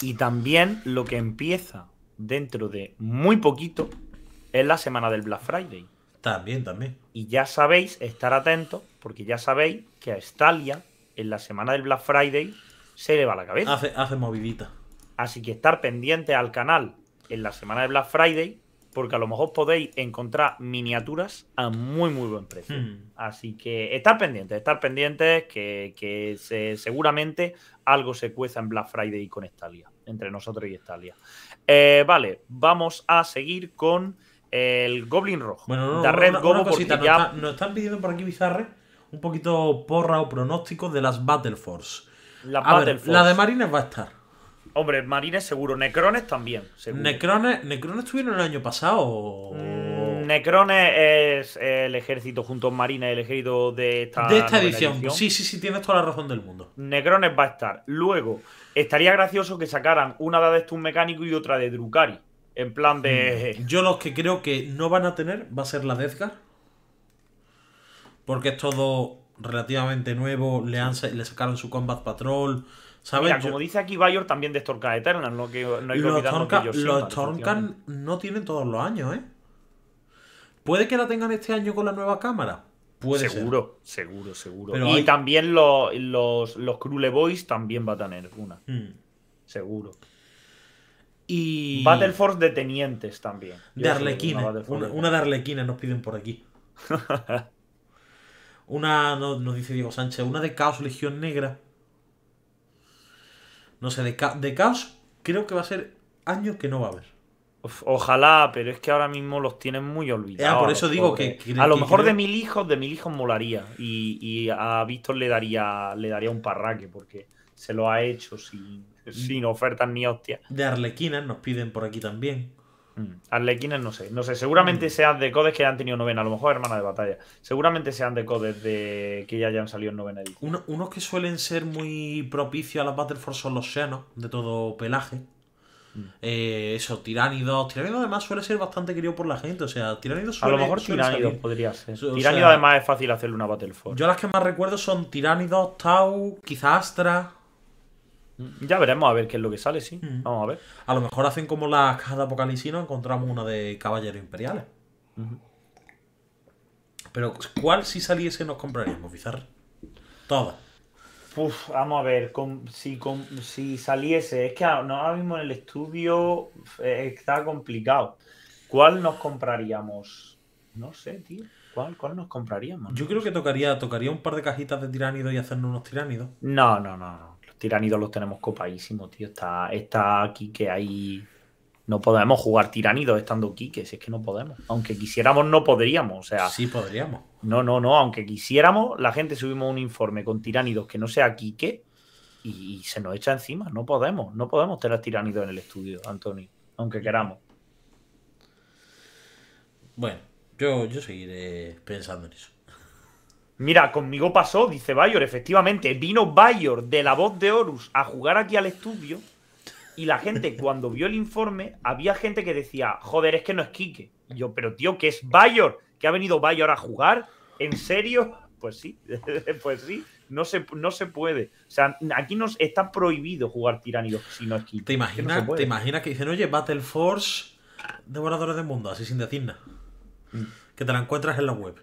Y también lo que empieza dentro de muy poquito es la semana del Black Friday. También, también. Y ya sabéis, estar atentos, porque ya sabéis que a Estalia en la semana del Black Friday se le va la cabeza. Hace, hace movidita. Así que estar pendiente al canal en la semana del Black Friday porque a lo mejor podéis encontrar miniaturas a muy, muy buen precio. Hmm. Así que estar pendientes, estar pendientes, que, seguramente algo se cueza en Black Friday con Estalia, entre nosotros y Estalia. Eh, vale, vamos a seguir con el Goblin Rojo. Bueno, no, Red una, nos, están pidiendo por aquí Bizarre un poquito porra o pronóstico de las Battle La, Force. la de Marines va a estar. Hombre, Marines seguro, Necrones también. Necrones, Necrones tuvieron el año pasado. Mm, Necrones es el ejército junto a Marines, el ejército de esta, de esta edición. Sí, sí, sí, tienes toda la razón del mundo. Necrones va a estar. Luego, estaría gracioso que sacaran una de un Mecánico y otra de Drukari. En plan de. Mm, yo los que creo que no van a tener va a ser la de Porque es todo relativamente nuevo. Le, han, le sacaron su Combat Patrol como dice aquí Bayor también de Stormcast Eternal, no, que, no los Stormcast, Los no tienen todos los años, ¿eh? Puede que la tengan este año con la nueva cámara. Puede seguro, seguro, seguro. y también los, los, Boys también va a tener una. Hmm. Seguro. Y. Battle de tenientes también. de Una, de nos piden por aquí. una, nos, nos dice Diego Sánchez, una de Caos Legión Negra. No sé, de, de caos creo que va a ser año que no va a haber. Ojalá, pero es que ahora mismo los tienen muy olvidados. Ah, por eso digo que, A lo mejor de mil hijos, de mil hijos molaría. Y, a Víctor le daría, le daría un parraque, porque se lo ha hecho sin, mm. sin ofertas ni hostias. De Arlequinas nos piden por aquí también. Mm. Arlequines no sé, no sé, seguramente mm. sean de codes que han tenido novena, a lo mejor hermana de batalla. Seguramente sean de codes de que ya hayan salido en novena unos que suelen ser muy propicios a las Battle Force son los Xenos, de todo pelaje. Mm. Eh, eso, tiránidos. Tiránidos además suele ser bastante querido por la gente. O sea, tiránidos suele, A lo mejor tiránidos podría ser. tiránidos además es fácil hacerle una Battle Force. Yo las que más recuerdo son tiránidos, Tau, quizás Astra. Ya veremos a ver qué es lo que sale, sí. Vamos a ver. A lo mejor hacen como las cajas de Apocalipsis no encontramos una de Caballeros Imperiales. Pero, ¿cuál si saliese nos compraríamos, Bizarre? Todas. Uf, vamos a ver, si, si saliese, es que ahora mismo en el estudio eh, está complicado. ¿Cuál nos compraríamos? No sé, tío. ¿Cuál, cuál nos compraríamos? Yo creo que tocaría, tocaría un par de cajitas de tiránidos y hacernos unos tiránidos. No, no, no, no. Tiranidos los tenemos copadísimos, tío. Está, está aquí que hay. No podemos jugar tiranidos estando Kike. si es que no podemos. Aunque quisiéramos, no podríamos. O sea, sí, podríamos. No, no, no. Aunque quisiéramos, la gente subimos un informe con tiranidos que no sea Quique y, se nos echa encima. No podemos, no podemos tener tiranidos en el estudio, Antonio, aunque queramos. Bueno, yo, yo seguiré pensando en eso. Mira, conmigo pasó, dice Bayor, efectivamente, vino Bayor de la voz de Horus a jugar aquí al estudio y la gente cuando vio el informe había gente que decía, joder, es que no es Kike Y yo, pero tío, que es Bayor, que ha venido Bayor a jugar, ¿en serio? Pues sí, pues sí, no se, no se puede. O sea, aquí nos está prohibido jugar Tiranidos si no es Kike ¿Te imaginas, ¿Te que dicen, oye, Battle Force, Devoradores del Mundo, así sin decir nada? Mm. Que te la encuentras en la web.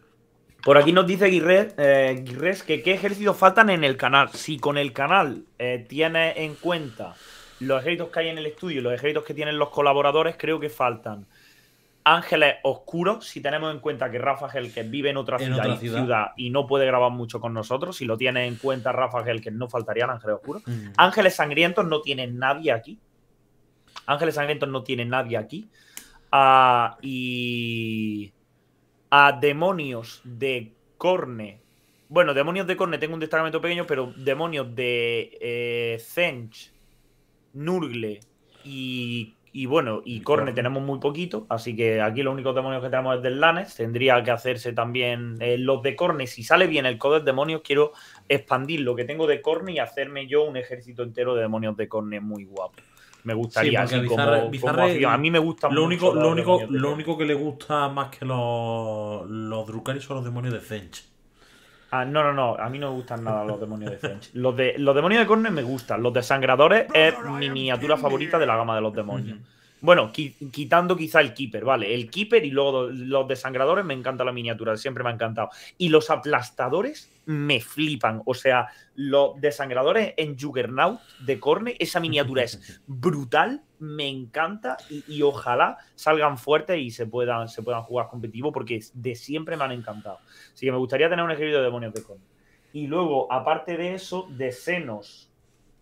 Por aquí nos dice eh, Guirres, que qué ejércitos faltan en el canal. Si con el canal eh, tienes en cuenta los ejércitos que hay en el estudio, los ejércitos que tienen los colaboradores, creo que faltan Ángeles Oscuros, si tenemos en cuenta que Rafa que vive en otra, ciudad, Y no puede grabar mucho con nosotros, si lo tiene en cuenta Rafa que no faltarían Ángeles Oscuros. Mm. Ángeles Sangrientos no tiene nadie aquí. Ángeles Sangrientos no tiene nadie aquí. Ah, y a demonios de Corne. Bueno, demonios de Corne tengo un destacamento pequeño, pero demonios de eh, Zench, Nurgle y, bueno, y, Corne tenemos muy poquito, así que aquí los únicos demonios que tenemos es del Lanes. Tendría que hacerse también eh, los de Corne. Si sale bien el de Demonios, quiero expandir lo que tengo de Corne y hacerme yo un ejército entero de demonios de Corne muy guapo me gustaría. así a mí me gusta lo único, lo, único, lo único que le gusta más que los, los son los demonios de Fench. Ah, no, no, no, a mí no me gustan nada los demonios de Fench. Los, de, los demonios de Corne me gustan, los de es mi miniatura favorita de la gama de los demonios. Bueno, quitando quizá el keeper, vale. El keeper y luego los desangradores me encanta la miniatura, siempre me ha encantado. Y los aplastadores me flipan. O sea, los desangradores en Juggernaut de Corne, esa miniatura es brutal, me encanta y, ojalá salgan fuertes y se puedan, se puedan jugar competitivo porque de siempre me han encantado. Así que me gustaría tener un ejército de demonios de Corne. Y luego, aparte de eso, de senos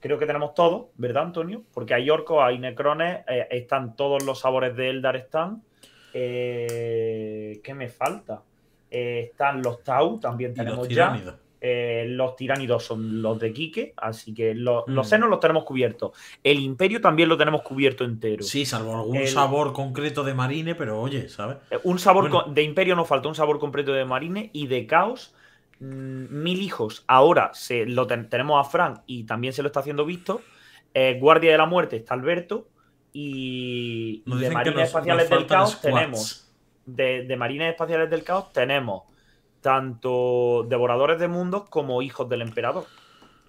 Creo que tenemos todo, ¿verdad, Antonio? Porque hay orcos, hay necrones, eh, están todos los sabores de Eldar están. Eh, ¿Qué me falta? Eh, están los Tau, también tenemos los tiránidos. los tiránidos son los de Quique, así que los, mm. senos los tenemos cubiertos. El imperio también lo tenemos cubierto entero. Sí, salvo algún sabor concreto de marine, pero oye, ¿sabes? Un sabor de imperio nos falta, un sabor concreto de marine y de caos Mm, mil hijos, ahora se, lo tenemos a Frank y también se lo está haciendo visto. Eh, Guardia de la Muerte está Alberto. Y, de Marines Espaciales del Caos tenemos. De, de, Marines Espaciales del Caos tenemos tanto Devoradores de Mundos como Hijos del Emperador.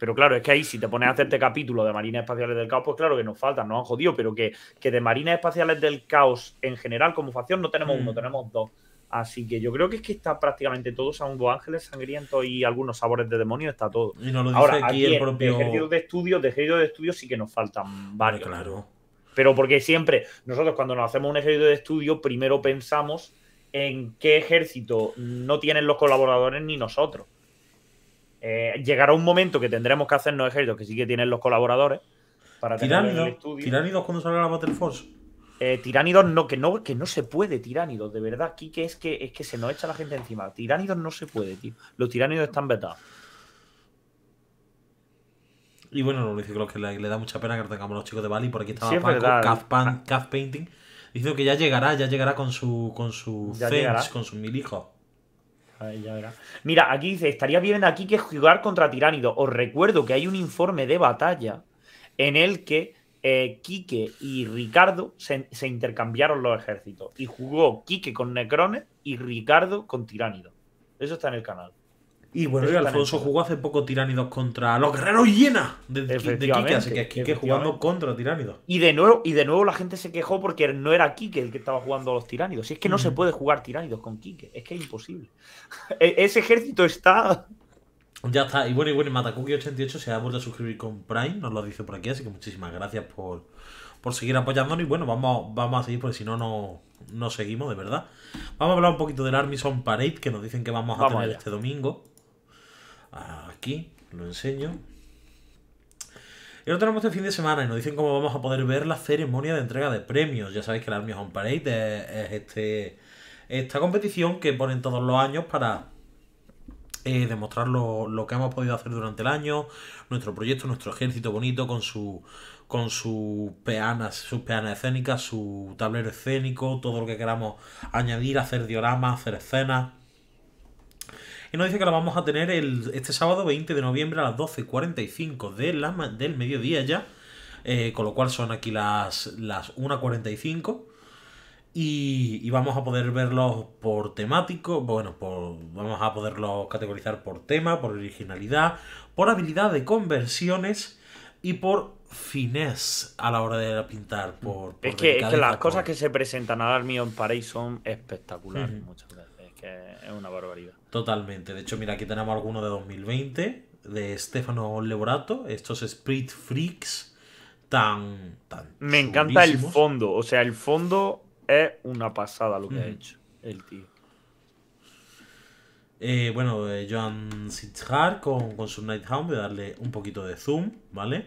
Pero claro, es que ahí si te pones a hacer este capítulo de Marines Espaciales del Caos, pues claro que nos faltan, nos han jodido, pero que, de Marines Espaciales del Caos en general como facción no tenemos mm. uno, tenemos dos. Así que yo creo que es que está prácticamente todo, salvo ángeles sangrientos y algunos sabores de demonio, está todo. Y lo dice Ahora, aquí, el propio. De de estudios, de ejércitos de estudios sí que nos faltan varios. Claro. Pero porque siempre, nosotros cuando nos hacemos un ejército de estudio, primero pensamos en qué ejército no tienen los colaboradores ni nosotros. Eh, llegará un momento que tendremos que hacernos ejércitos que sí que tienen los colaboradores para tener el estudios. cuando salga la Battle Force? Eh, tiránidos no, que no, que no se puede, Tiránidos, de verdad, Kike, es que es que se nos echa la gente encima. Tiránidos no se puede, tío. Los tiránidos están vetados. Y bueno, lo único que le, da mucha pena que no tengamos los chicos de Bali, por aquí estaba Paco, ah. Painting, diciendo que ya llegará, ya llegará con su con su con sus mil hijos. ya verá. Mira, aquí dice, estaría bien aquí que jugar contra Tiránidos. Os recuerdo que hay un informe de batalla en el que eh, Quique y Ricardo se, intercambiaron los ejércitos y jugó Quique con Necrones y Ricardo con Tiránidos. Eso está en el canal. Y bueno, Alfonso jugó hace poco Tiránidos contra los guerreros llena de, Quique, así que es Quique jugando contra Tiránidos. Y de nuevo, y de nuevo la gente se quejó porque no era Quique el que estaba jugando a los Tiránidos. Y es que no se mm. puede jugar Tiránidos con Quique, es que es imposible. E-, ese ejército está ya está. Y bueno, y bueno, Matakuki88 se ha vuelto a suscribir con Prime, nos lo dice por aquí, así que muchísimas gracias por, seguir apoyándonos. Y bueno, vamos, vamos a seguir porque si no, no, seguimos, de verdad. Vamos a hablar un poquito del Army son Parade que nos dicen que vamos a tener este domingo. Aquí, lo enseño. Y lo tenemos este fin de semana y nos dicen cómo vamos a poder ver la ceremonia de entrega de premios. Ya sabéis que el Army son Parade es, es este, esta competición que ponen todos los años para eh, demostrar lo, que hemos podido hacer durante el año, nuestro proyecto, nuestro ejército bonito con su con sus peanas, escénicas, su tablero escénico, todo lo que queramos añadir, hacer dioramas, hacer escenas. Y nos dice que lo vamos a tener el, este sábado 20 de noviembre a las 12.45 del mediodía ya. Eh, con lo cual son aquí las, las 1.45. Y, vamos a poder verlos por temático, bueno, por, vamos a poderlos categorizar por tema, por originalidad, por habilidad de conversiones y por fines a la hora de pintar. Por, es, que, las cosas que se presentan a en París son espectaculares muchas veces. Es que es una barbaridad. Totalmente. De hecho, mira, aquí tenemos alguno de 2020 de Stefano Leborato, estos Sprit Freaks. Tan, tan. Me encanta el fondo. O sea, el fondo es una pasada lo que ha hecho el tío. Eh, bueno, eh, Joan Sitzhardt con, su Nighthound, voy a darle un poquito de zoom, ¿vale?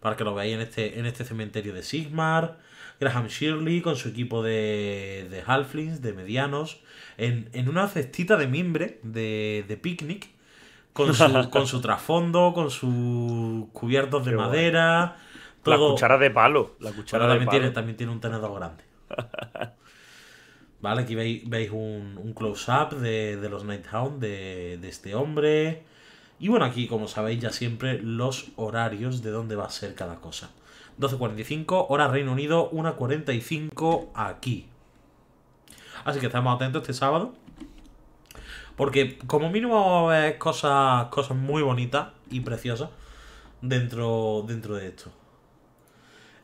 Para que lo veáis en este, en este cementerio de Sigmar. Graham Shirley con su equipo de, de halflings, de medianos, en, una cestita de mimbre de, picnic, con su, con su trasfondo, con sus cubiertos de madera. La cuchara de palo. La cuchara de Tiene, también tiene un tenedor grande. Vale, aquí veis, un, close-up de, los Nighthound de, de este hombre. Y bueno, aquí como sabéis ya siempre los horarios de dónde va a ser cada cosa. 12.45, hora Reino Unido, 1.45 aquí. Así que estamos atentos este sábado. Porque como mínimo es cosas, muy bonitas y preciosas dentro, dentro de esto.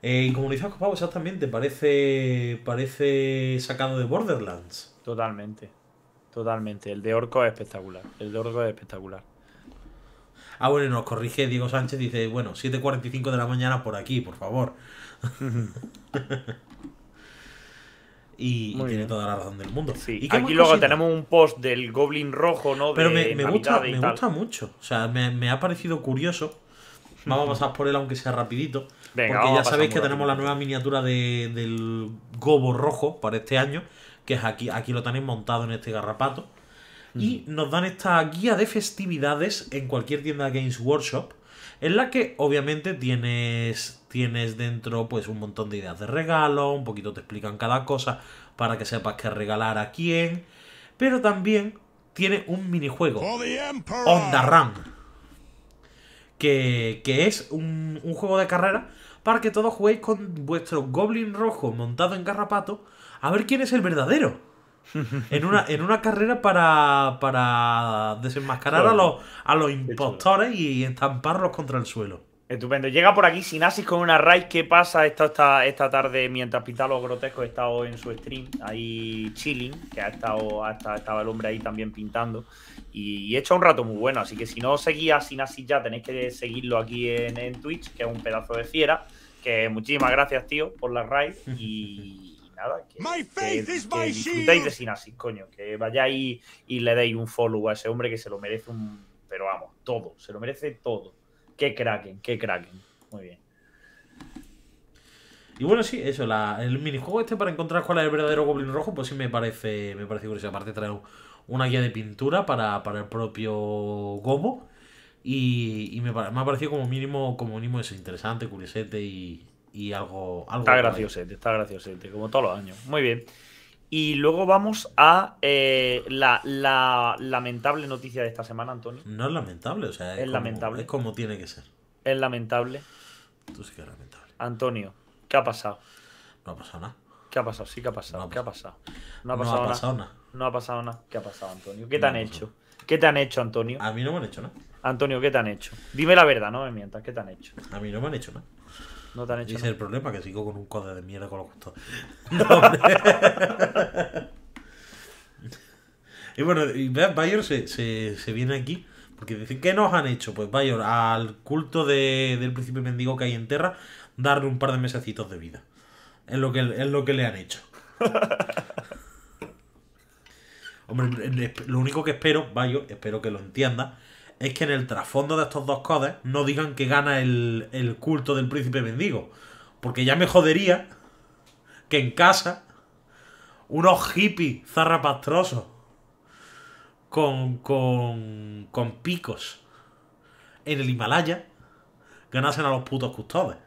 Eh, como con Pavos exactamente parece, parece sacado de Borderlands. Totalmente, totalmente. El de Orco es espectacular. El de Orco es espectacular. Ah, bueno, nos corrige Diego Sánchez, dice, bueno, 7.45 de la mañana por aquí, por favor. y, tiene toda la razón del mundo. ¿Y aquí luego tenemos un post del Goblin Rojo, ¿no? Pero me, gusta, me gusta mucho. O sea, me, me ha parecido curioso. Vamos a pasar por él, aunque sea rapidito porque ya sabéis que tenemos la nueva miniatura de, del gobo rojo para este año, que es aquí, aquí lo tenéis montado en este garrapato. Y nos dan esta guía de festividades en cualquier tienda Games Workshop, en la que obviamente tienes, tienes dentro pues un montón de ideas de regalo, un poquito te explican cada cosa para que sepas qué regalar a quién, pero también tiene un minijuego, Onda Run, que, es un, un, juego de carrera para que todos juguéis con vuestro goblin rojo montado en garrapato a ver quién es el verdadero. en, una, en una carrera para, desenmascarar a los, a los impostores y estamparlos contra el suelo. Estupendo. Llega por aquí Sinasis con una raid. que pasa esta, esta, esta tarde mientras pinta los grotescos? He estado en su stream, ahí chilling, que ha estado, estaba el hombre ahí también pintando. Y, he hecho un rato muy bueno. Así que si no seguís a Sinasis ya, tenéis que seguirlo aquí en, en, Twitch, que es un pedazo de fiera. Que muchísimas gracias, tío, por la raid. Y nada, que, disfrutéis de Sinasis, coño. Que vayáis y le deis un follow a ese hombre que se lo merece un. Pero vamos, todo, se lo merece todo. Qué Kraken, qué Kraken. Muy bien. Y bueno, sí, eso, la, el minijuego este para encontrar cuál es el verdadero Goblin Rojo, pues sí me parece, me parece curioso. Aparte trae una guía de pintura para, para el propio Gomo. Y, me, me, ha parecido como mínimo, como mínimo eso, interesante, curiosete y, algo, algo. Está gracioso, está gracioso como todos los años. Muy bien. Y luego vamos a eh, la, lamentable noticia de esta semana, Antonio. No es lamentable, o sea, es, como, lamentable. como tiene que ser. Es lamentable. Tú sí que es lamentable. Antonio, ¿qué ha pasado? No ha pasado nada. ¿Qué ha pasado? Sí que ha pasado. No ha pasado. ha pasado? No ha pasado, nada. No ha pasado nada. ¿Qué ha pasado, Antonio? ¿Qué te han hecho? ¿Qué te han hecho, Antonio? A mí no me han hecho nada. Antonio, ¿qué te han hecho? Dime la verdad, no me mientas, ¿qué te han hecho? A mí no me han hecho nada. No te han es el problema, que sigo con un code de mierda con los gustos y bueno, y se, se, viene aquí. Porque dicen, ¿qué nos han hecho? Pues Bayer, al culto de, del príncipe mendigo que hay en Terra, darle un par de mesecitos de vida. Es lo que, es lo que le han hecho. Hombre, lo único que espero, Bayer, espero que lo entienda, es que en el trasfondo de estos dos codes no digan que gana el, culto del príncipe mendigo. Porque ya me jodería que en casa unos hippies zarrapastrosos con, con, picos en el Himalaya ganasen a los putos custodes.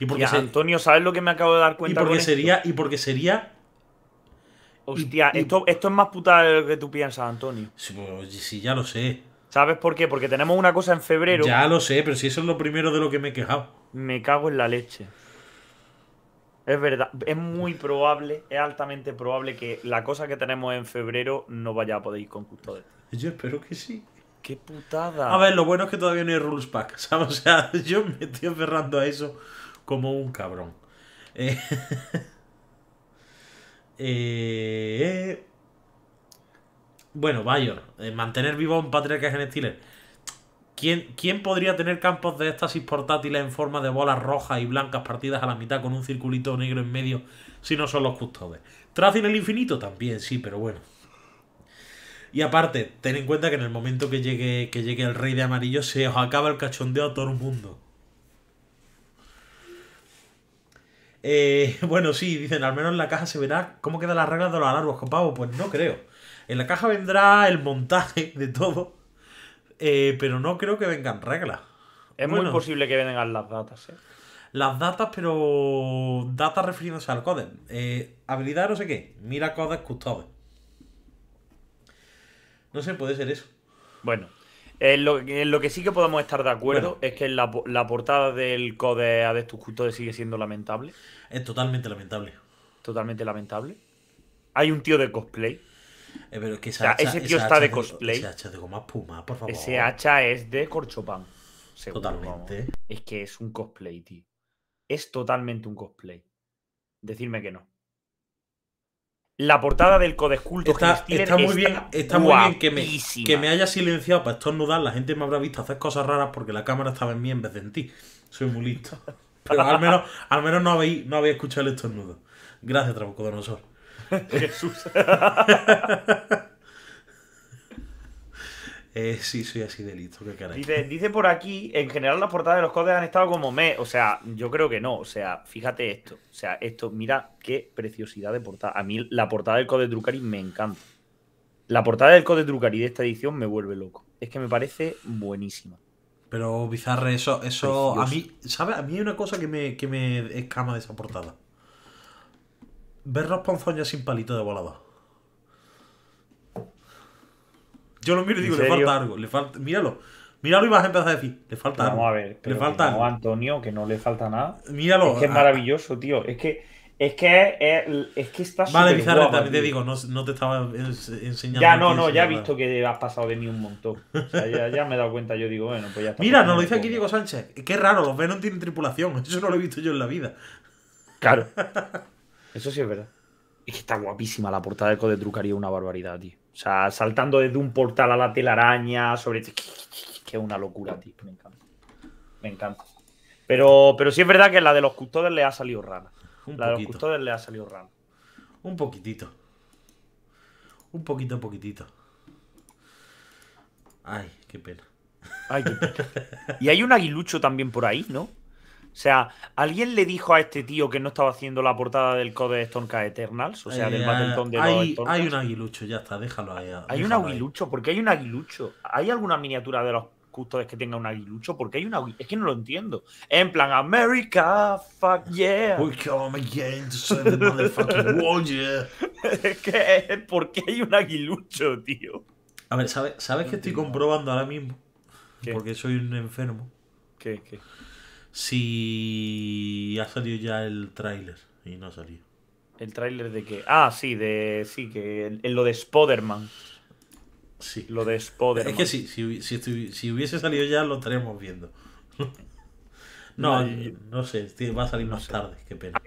Y porque Antonio, ¿sabes lo que me acabo de dar cuenta? Y porque sería. Y porque sería. Hostia, Esto, es más putada de lo que tú piensas, Antonio. Sí, pues, sí, ya lo sé. ¿Sabes por qué? Porque tenemos una cosa en febrero. Ya lo sé, pero si eso es lo primero de lo que me he quejado. Me cago en la leche. Es verdad, es muy probable, es altamente probable que la cosa que tenemos en febrero no vaya a poder ir con custodia. Yo espero que sí. ¡Qué putada! A ver, lo bueno es que todavía no hay rules pack, O sea, yo me estoy aferrando a eso como un cabrón. Eh... eh... Bueno, Bayor, eh, mantener vivo a un patriarca genestile. ¿Quién, ¿Quién podría tener campos de estasis portátiles en forma de bolas rojas y blancas partidas a la mitad con un circulito negro en medio si no son los custodes? en el infinito también, sí, pero bueno. Y aparte, ten en cuenta que en el momento que llegue, que llegue el rey de amarillo se os acaba el cachondeo a todo el mundo. Eh, bueno, sí, dicen, al menos en la caja se verá cómo quedan las reglas de los alargos, compavo. Pues no creo. En la caja vendrá el montaje de todo, eh, pero no creo que vengan reglas. Es muy posible que vengan las datas, ¿eh? Las datas, pero datas refiriéndose al code. Eh, habilidad no sé qué. Mira codes custodes. No sé, puede ser eso. Bueno, en lo, que sí que podemos estar de acuerdo es que la, portada del Code estos Custodes sigue siendo lamentable. Es totalmente lamentable. Totalmente lamentable. Hay un tío de cosplay. Eh, ese tío está de cosplay. Ese hacha es de Corchopan. totalmente. Es que es un cosplay, tío. Es totalmente un cosplay. Decirme que no. La portada del Codesculto está, muy bien, está muy bien que me, haya silenciado para estornudar. La gente me habrá visto hacer cosas raras porque la cámara estaba en mí en vez de en ti. Soy muy listo. Pero al menos, no, habéis, no habéis escuchado el estornudo. Gracias, Trabucodonosor. Jesús. Eh, sí, soy así de listo, qué Dice, por aquí, en general las portadas de los Codes han estado como me, O sea, yo creo que no. O sea, fíjate esto. O sea, esto, mira qué preciosidad de portada. A mí la portada del Code Drucari me encanta. La portada del Code Drucari de esta edición me vuelve loco. Es que me parece buenísima. Pero bizarre, eso, eso a mí, ¿sabes? A mí hay una cosa que me, que me escama de esa portada los ponzoñas sin palito de volada. Yo lo miro y digo, le falta algo. Le falta... Míralo. Míralo y vas a empezar a decir, le falta algo. Vamos a ver. le falta Antonio, que no le falta nada. Míralo. Es que es ah. maravilloso, tío. Es que es que, es, es que está Vale, Bizarre, también te digo, no, te estaba enseñando. Ya, no, no, ya he visto que has pasado de mí un montón. O sea, ya, ya me he dado cuenta, yo digo, bueno, pues ya está. Mira, nos lo dice aquí Diego Sánchez. Qué raro, los Venom tienen tripulación. Eso no lo he visto yo en la vida. Claro. Eso sí es verdad. Es que está guapísima la portada de Code Trucaría, una barbaridad, tío. O sea, saltando desde un portal a la telaraña, sobre. Que una locura, tío. Me encanta. Me encanta. Pero, pero sí es verdad que la de los custodes le ha salido rara. la de los custodes le ha salido rara. Un poquitito. Un poquito, poquitito. Ay, qué pena. Ay, qué pena. y hay un aguilucho también por ahí, ¿no? O sea, ¿alguien le dijo a este tío que no estaba haciendo la portada del Code de Stonka Eternals? O sea, del eh, Battleton de hay, hay un aguilucho, ya está, déjalo ahí. Ah, hay un aguilucho, porque hay un aguilucho. ¿Hay alguna miniatura de los custodes que tenga un aguilucho? Porque hay un aguilucho. Es que no lo entiendo. En plan, America, fuck yeah. We come again to the motherfucking world, yeah. ¿por qué hay un aguilucho, tío? A ver, ¿sabes, ¿sabes que estoy comprobando ahora mismo? Porque soy un enfermo. ¿Qué? ¿Qué? si ha salido ya el tráiler y no ha salido. ¿El tráiler de qué? Ah, sí, de sí, que el, lo de spider-man. Sí. Lo de Spider-Man. Es que sí, si, si, hubiese salido ya lo estaríamos viendo. No, no, sé, va a salir más tarde, qué pena.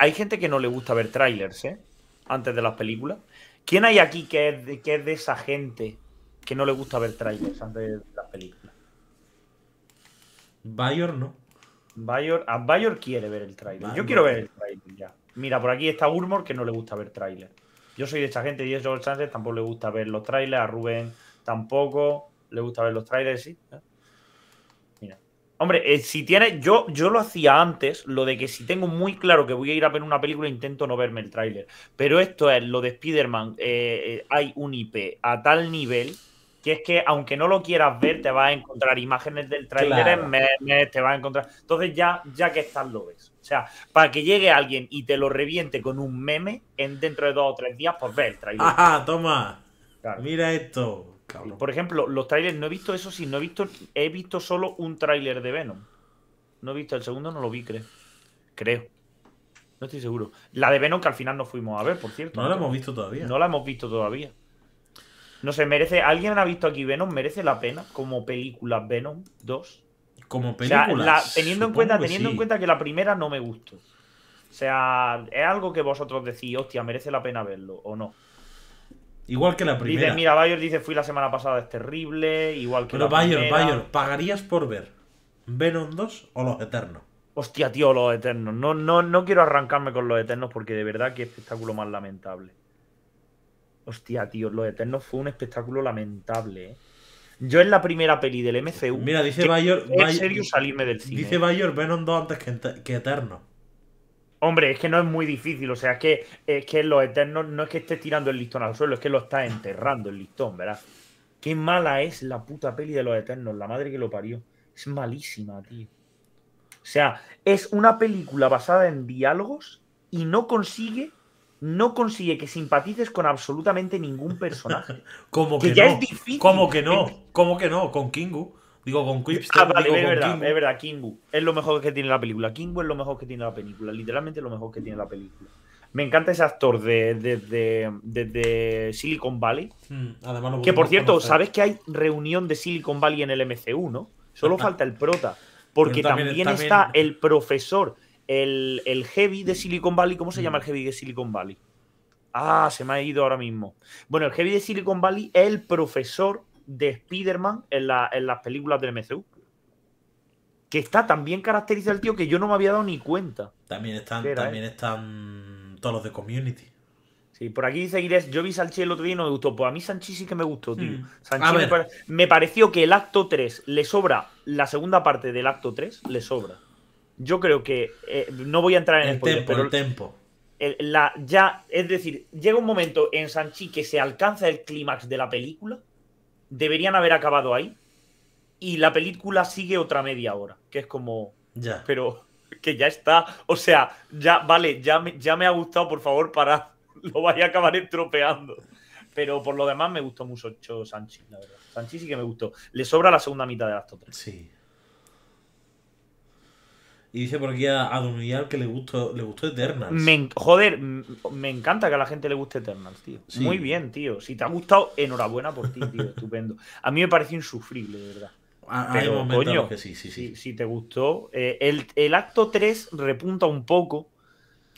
Hay gente, que no le gusta ver tráilers ¿eh? Antes de las películas. ¿Quién hay aquí que es, de, que de esa gente que no le gusta ver tráilers antes de las películas? Bayor no. Bayor, a Bayor quiere ver el tráiler. Yo quiero ver el tráiler ya. Mira, por aquí está Urmor que no le gusta ver tráiler. Yo soy de esta gente y es los Sánchez, tampoco le gusta ver los trailers. A Rubén tampoco le gusta ver los trailers, sí. ¿eh? Mira. Hombre, eh, si tiene. Yo, yo lo hacía antes, lo de que si tengo muy claro que voy a ir a ver una película, intento no verme el tráiler. Pero esto es lo de Spider-Man. Eh, hay un IP a tal nivel que es que aunque no lo quieras ver, te vas a encontrar imágenes del trailer en memes, te vas a encontrar. Entonces ya, ya que estás, lo ves. O sea, para que llegue alguien y te lo reviente con un meme, en dentro de dos o tres días, pues ve el trailer Ajá, toma. Mira esto. Por ejemplo, los trailers, no he visto eso, sí, no he visto, he visto solo un tráiler de Venom. No he visto el segundo, no lo vi, creo. Creo. No estoy seguro. La de Venom que al final no fuimos a ver, por cierto. No la hemos visto todavía. No la hemos visto todavía. No sé, merece. ¿Alguien ha visto aquí Venom? ¿Merece la pena como película Venom 2? Como película. la, teniendo en cuenta, teniendo en cuenta que la primera no me gustó. O sea, es algo que vosotros decís, hostia, merece la pena verlo o no. Igual que la primera. mira, Bayer dice, fui la semana pasada, es terrible. Igual que Pero la Bayer, Bayer, ¿pagarías por ver Venom 2 o Los Eternos? Hostia, tío, Los Eternos. No, no, no quiero arrancarme con Los Eternos porque de verdad que espectáculo más lamentable. Hostia, tío, Los Eternos fue un espectáculo lamentable. ¿eh? Yo en la primera peli del MCU. Mira, dice Bayor. En serio salirme del cine. Dice mayor. Venom 2 antes que, que Eterno. Hombre, es que no es muy difícil. O sea, que, es que los Eternos no es que esté tirando el listón al suelo, es que lo está enterrando el listón, ¿verdad? Qué mala es la puta peli de los Eternos, la madre que lo parió. Es malísima, tío. O sea, es una película basada en diálogos y no consigue no consigue que simpatices con absolutamente ningún personaje. como que, no? es Como que no? como que no? Con Kingu. Digo, con ah, Quipster. es, verdad, es verdad, Kingu. Es lo mejor que tiene la película. Kingu es lo mejor que tiene la película. Literalmente lo mejor que tiene la película. Me encanta ese actor de, Silicon Valley. Hmm, que por cierto, ¿sabes que hay reunión de Silicon Valley en el MCU, no? Solo falta el prota. Porque también, está el profesor el, heavy de Silicon Valley, ¿cómo se llama el heavy de Silicon Valley? Ah, se me ha ido ahora mismo. Bueno, el heavy de Silicon Valley es el profesor de Spider-Man en, la, las películas del MCU. Que está tan bien caracterizado el tío que yo no me había dado ni cuenta. También están, también están todos los de community. Sí, por aquí dice yo vi Sanchi el otro día y no me gustó. Pues a mí Sanchi sí que me gustó, tío. Hmm. me, pareció que el acto 3 le sobra, la segunda parte del acto 3 le sobra yo creo que. Eh, no voy a entrar en el tiempo. el tempo. la, ya, es decir, llega un momento en Sanchi que se alcanza el clímax de la película. Deberían haber acabado ahí. Y la película sigue otra media hora. Que es como. Ya. Pero que ya está. O sea, ya, vale, ya me, ya me ha gustado, por favor, para. Lo vais a acabar estropeando. Pero por lo demás me gustó mucho Sanchi, la verdad. Sanchi sí que me gustó. Le sobra la segunda mitad de las 3. Sí, y dice por aquí a, a que le gustó, le gustó Eternals. joder, me encanta que a la gente le guste Eternals, tío. Muy bien, tío. Si te ha gustado, enhorabuena por ti, tío. Estupendo. A mí me pareció insufrible, de verdad. A, Pero, coño, sí, sí, sí. Si, te gustó. Eh, el, acto 3 repunta un poco.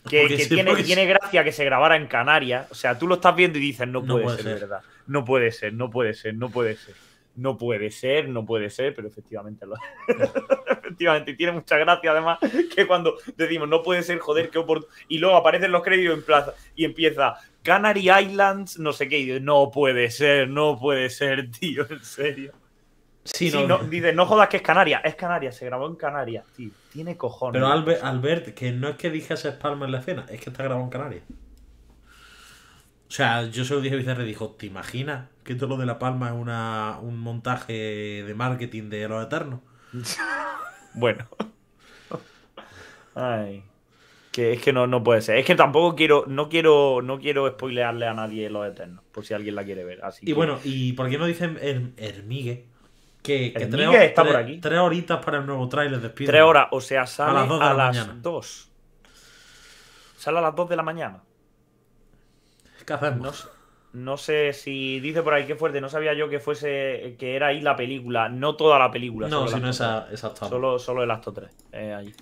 Que, tiene, tiene, gracia que se grabara en Canarias. O sea, tú lo estás viendo y dices, no puede, ser, ser, ¿verdad? No puede ser, no puede ser, no puede ser no puede ser, no puede ser, pero efectivamente lo efectivamente, y tiene mucha gracia además que cuando decimos no puede ser, joder, qué oportuno, y luego aparecen los créditos en plaza y empieza Canary Islands, no sé qué, y dice, no puede ser, no puede ser, tío, en serio. Sí, no, dice, no jodas que es Canarias, es Canarias, se grabó en Canarias, tío, tiene cojones. Pero Albert, que no es que dijese Palma en la escena, es que está grabado en Canarias. O sea, yo se dije a y dijo, ¿te imaginas que todo lo de La Palma es un montaje de marketing de Los Eternos? bueno. Ay. Que es que no, no puede ser. Es que tampoco quiero, no quiero, no quiero spoilearle a nadie Los Eternos, por si alguien la quiere ver. Así y bueno, ¿y por qué no dicen el Hermigue? Que, está por aquí. Tres, horitas para el nuevo tráiler de Spider-Man. Tres horas, o sea, sale a las Dos. Sale a las dos de la mañana. No, sé si dice por ahí que fuerte, no sabía yo que fuese que era ahí la película, no toda la película. No, sino esa, solo, solo el acto 3. Eh,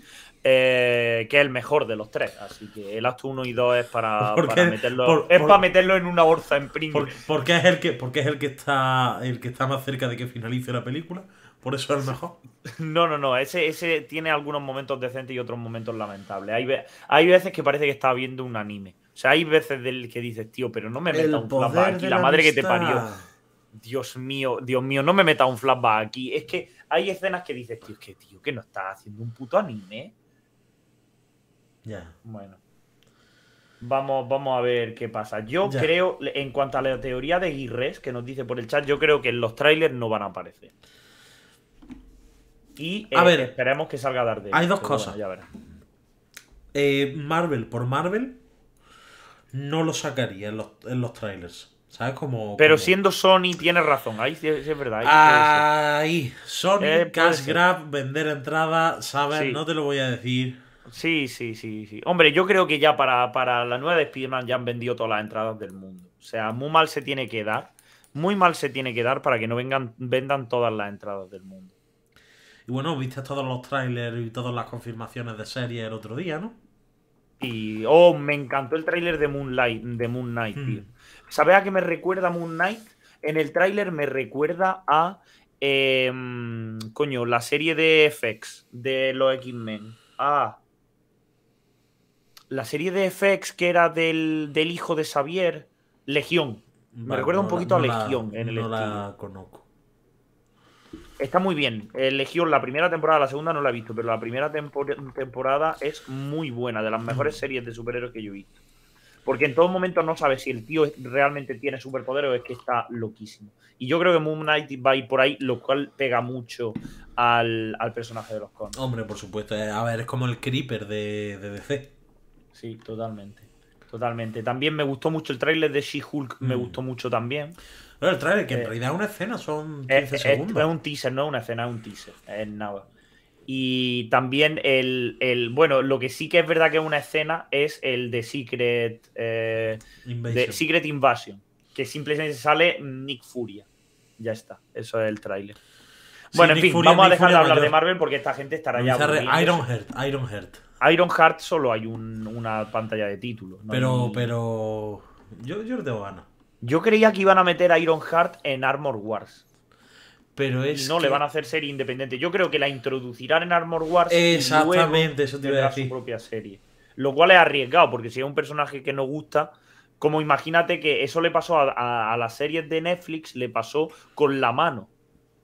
eh, que es el mejor de los tres. Así que el acto 1 y 2 es para, meterlo. es para meterlo en una bolsa en primer porque es el que, porque es el que está. El que está más cerca de que finalice la película. Por eso es el mejor. No, no, no. Ese, ese tiene algunos momentos decentes y otros momentos lamentables. Hay, hay veces que parece que está viendo un anime. O sea, hay veces del que dices, tío, pero no me meta un flashback aquí, la, madre que te parió. Dios mío, Dios mío, no me meta un flashback aquí. Es que hay escenas que dices, tío, es que tío, que no estás haciendo un puto anime. Ya. Bueno. Vamos, vamos a ver qué pasa. Yo creo, en cuanto a la teoría de Guirres que nos dice por el chat, yo creo que en los trailers no van a aparecer. Y eh, a ver, esperemos que salga tarde. Hay dos cosas. Eh, Marvel por Marvel no lo sacaría en los, trailers. ¿Sabes? cómo Pero siendo Sony, tienes razón. Ahí es verdad. Ahí. Sony, eh, Cash Grab, vender entradas ¿sabes? No te lo voy a decir. Sí, sí, sí, sí. Hombre, yo creo que ya para, la nueva de spider ya han vendido todas las entradas del mundo. O sea, muy mal se tiene que dar. Muy mal se tiene que dar para que no vengan, vendan todas las entradas del mundo. Y bueno, viste todos los trailers y todas las confirmaciones de serie el otro día, ¿no? Y, oh, me encantó el tráiler de Moonlight, de Moon Knight, ¿Sabes a qué me recuerda Moon Knight? En el tráiler me recuerda a, em, coño, la serie de FX de los X-Men. Ah. La serie de FX que era del, hijo de Xavier, Legión. me recuerda un poquito a Legión en el estilo está muy bien. Legión, la primera temporada, la segunda no la he visto, pero la primera temporada es muy buena, de las mejores mm. series de superhéroes que yo he visto. Porque en todo momento no sabes si el tío realmente tiene superpoderes o es que está loquísimo. Y yo creo que Moon Knight va a por ahí, lo cual pega mucho al, personaje de los Cons. Hombre, por supuesto. Eh, a ver, es como el Creeper de, DC. Sí, totalmente. Totalmente. También me gustó mucho el tráiler de She-Hulk, me mm. gustó mucho también. No, el trailer, que en eh, realidad es una escena, son 15 eh, segundos. Es, un teaser, no es una escena, es un teaser. Es nada. Y también el, Bueno, lo que sí que es verdad que es una escena es el de Secret. Eh, Invasion. Secret Invasion. Que simplemente sale Nick Furia. Ya está. Eso es el tráiler. Bueno, en fin, vamos a dejar de hablar de Marvel porque esta gente estará ya. Iron Heart, Iron Heart. Iron Heart solo hay una pantalla de título. pero, pero. Yo, yo de tengo ganas. Yo creía que iban a meter a Ironheart en Armor Wars. Pero es. no le van a hacer serie independiente. Yo creo que la introducirán en Armor Wars. y luego eso su propia serie. Lo cual es arriesgado, porque si es un personaje que no gusta. Como imagínate que eso le pasó a, las series de Netflix, le pasó con La Mano.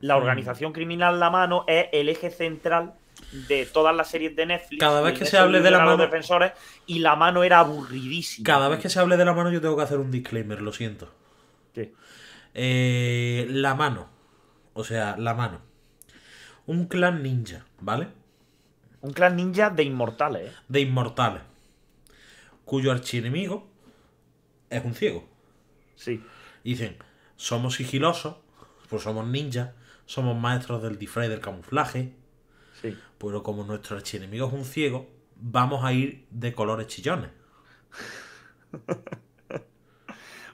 La mm. organización criminal La Mano es el eje central de todas las series de Netflix. Cada vez que se hable de la mano. defensores, y la mano era aburridísima. Cada vez que se hable de la mano, yo tengo que hacer un disclaimer, lo siento. Eh, la mano. O sea, la mano. Un clan ninja, ¿vale? Un clan ninja de inmortales. Eh. De inmortales. Cuyo archienemigo es un ciego. Sí. Dicen, somos sigilosos, pues somos ninjas, somos maestros del disfraz del camuflaje, pero como nuestro archienemigo es un ciego, vamos a ir de colores chillones.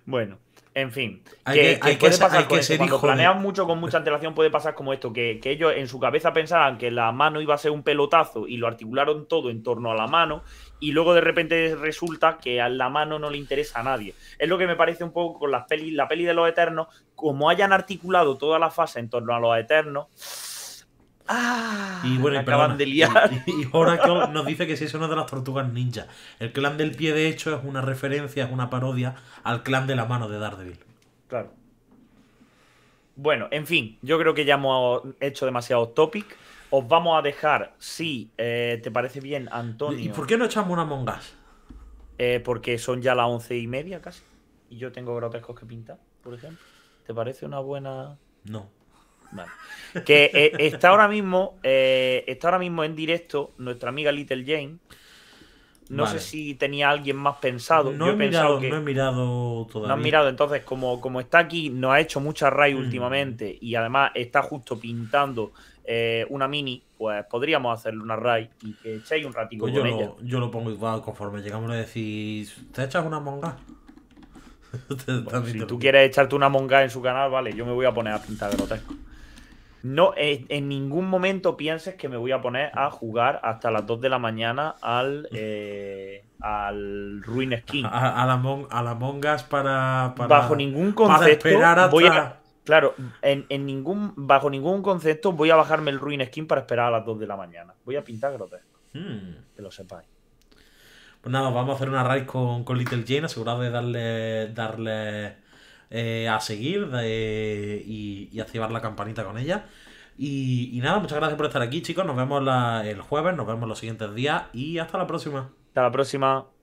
bueno, en fin. Hay que, que, Cuando planean mucho con mucha antelación puede pasar como esto, que, ellos en su cabeza pensaban que la mano iba a ser un pelotazo y lo articularon todo en torno a la mano y luego de repente resulta que a la mano no le interesa a nadie. Es lo que me parece un poco con peli, la peli de los Eternos, como hayan articulado toda la fase en torno a los Eternos Ah, y bueno, acaban de liar. Y, ahora Oracle nos dice que sí es una de las tortugas ninja. El clan del pie, de hecho, es una referencia, es una parodia al clan de la mano de Daredevil. Claro. Bueno, en fin, yo creo que ya hemos hecho demasiado topic. Os vamos a dejar, si eh, te parece bien, Antonio. ¿Y por qué no echamos una mongas? Eh, porque son ya las once y media casi. Y yo tengo grotescos que pintar, por ejemplo. ¿Te parece una buena.? No. Que eh, está ahora mismo, eh, está ahora mismo en directo nuestra amiga Little Jane. No sé si tenía alguien más pensado. No, he, mirado, no he mirado todavía. No mirado. Entonces, como, como está aquí, nos ha hecho mucha raid mm. últimamente y además está justo pintando eh, una mini, pues podríamos hacerle una raid y que echéis un ratito pues yo Lo, yo lo pongo igual conforme llegamos a decir, ¿te echas una monga? si tú quieres echarte una monga en su canal, vale, yo me voy a poner a pintar grotesco. No, eh, en, ningún momento pienses que me voy a poner a jugar hasta las 2 de la mañana al, eh, al Ruin Skin. A, a, la Mongas para, Bajo ningún concepto. Para esperar voy a, claro, en, ningún, bajo ningún concepto voy a bajarme el Ruin Skin para esperar a las 2 de la mañana. Voy a pintar grotesco. Hmm. Que lo sepáis. Pues nada, vamos a hacer una raid con, con Little Jane, asegurado de darle. darle eh, a seguir eh, y, activar la campanita con ella. Y, nada, muchas gracias por estar aquí, chicos. Nos vemos el jueves, nos vemos los siguientes días y hasta la próxima. Hasta la próxima.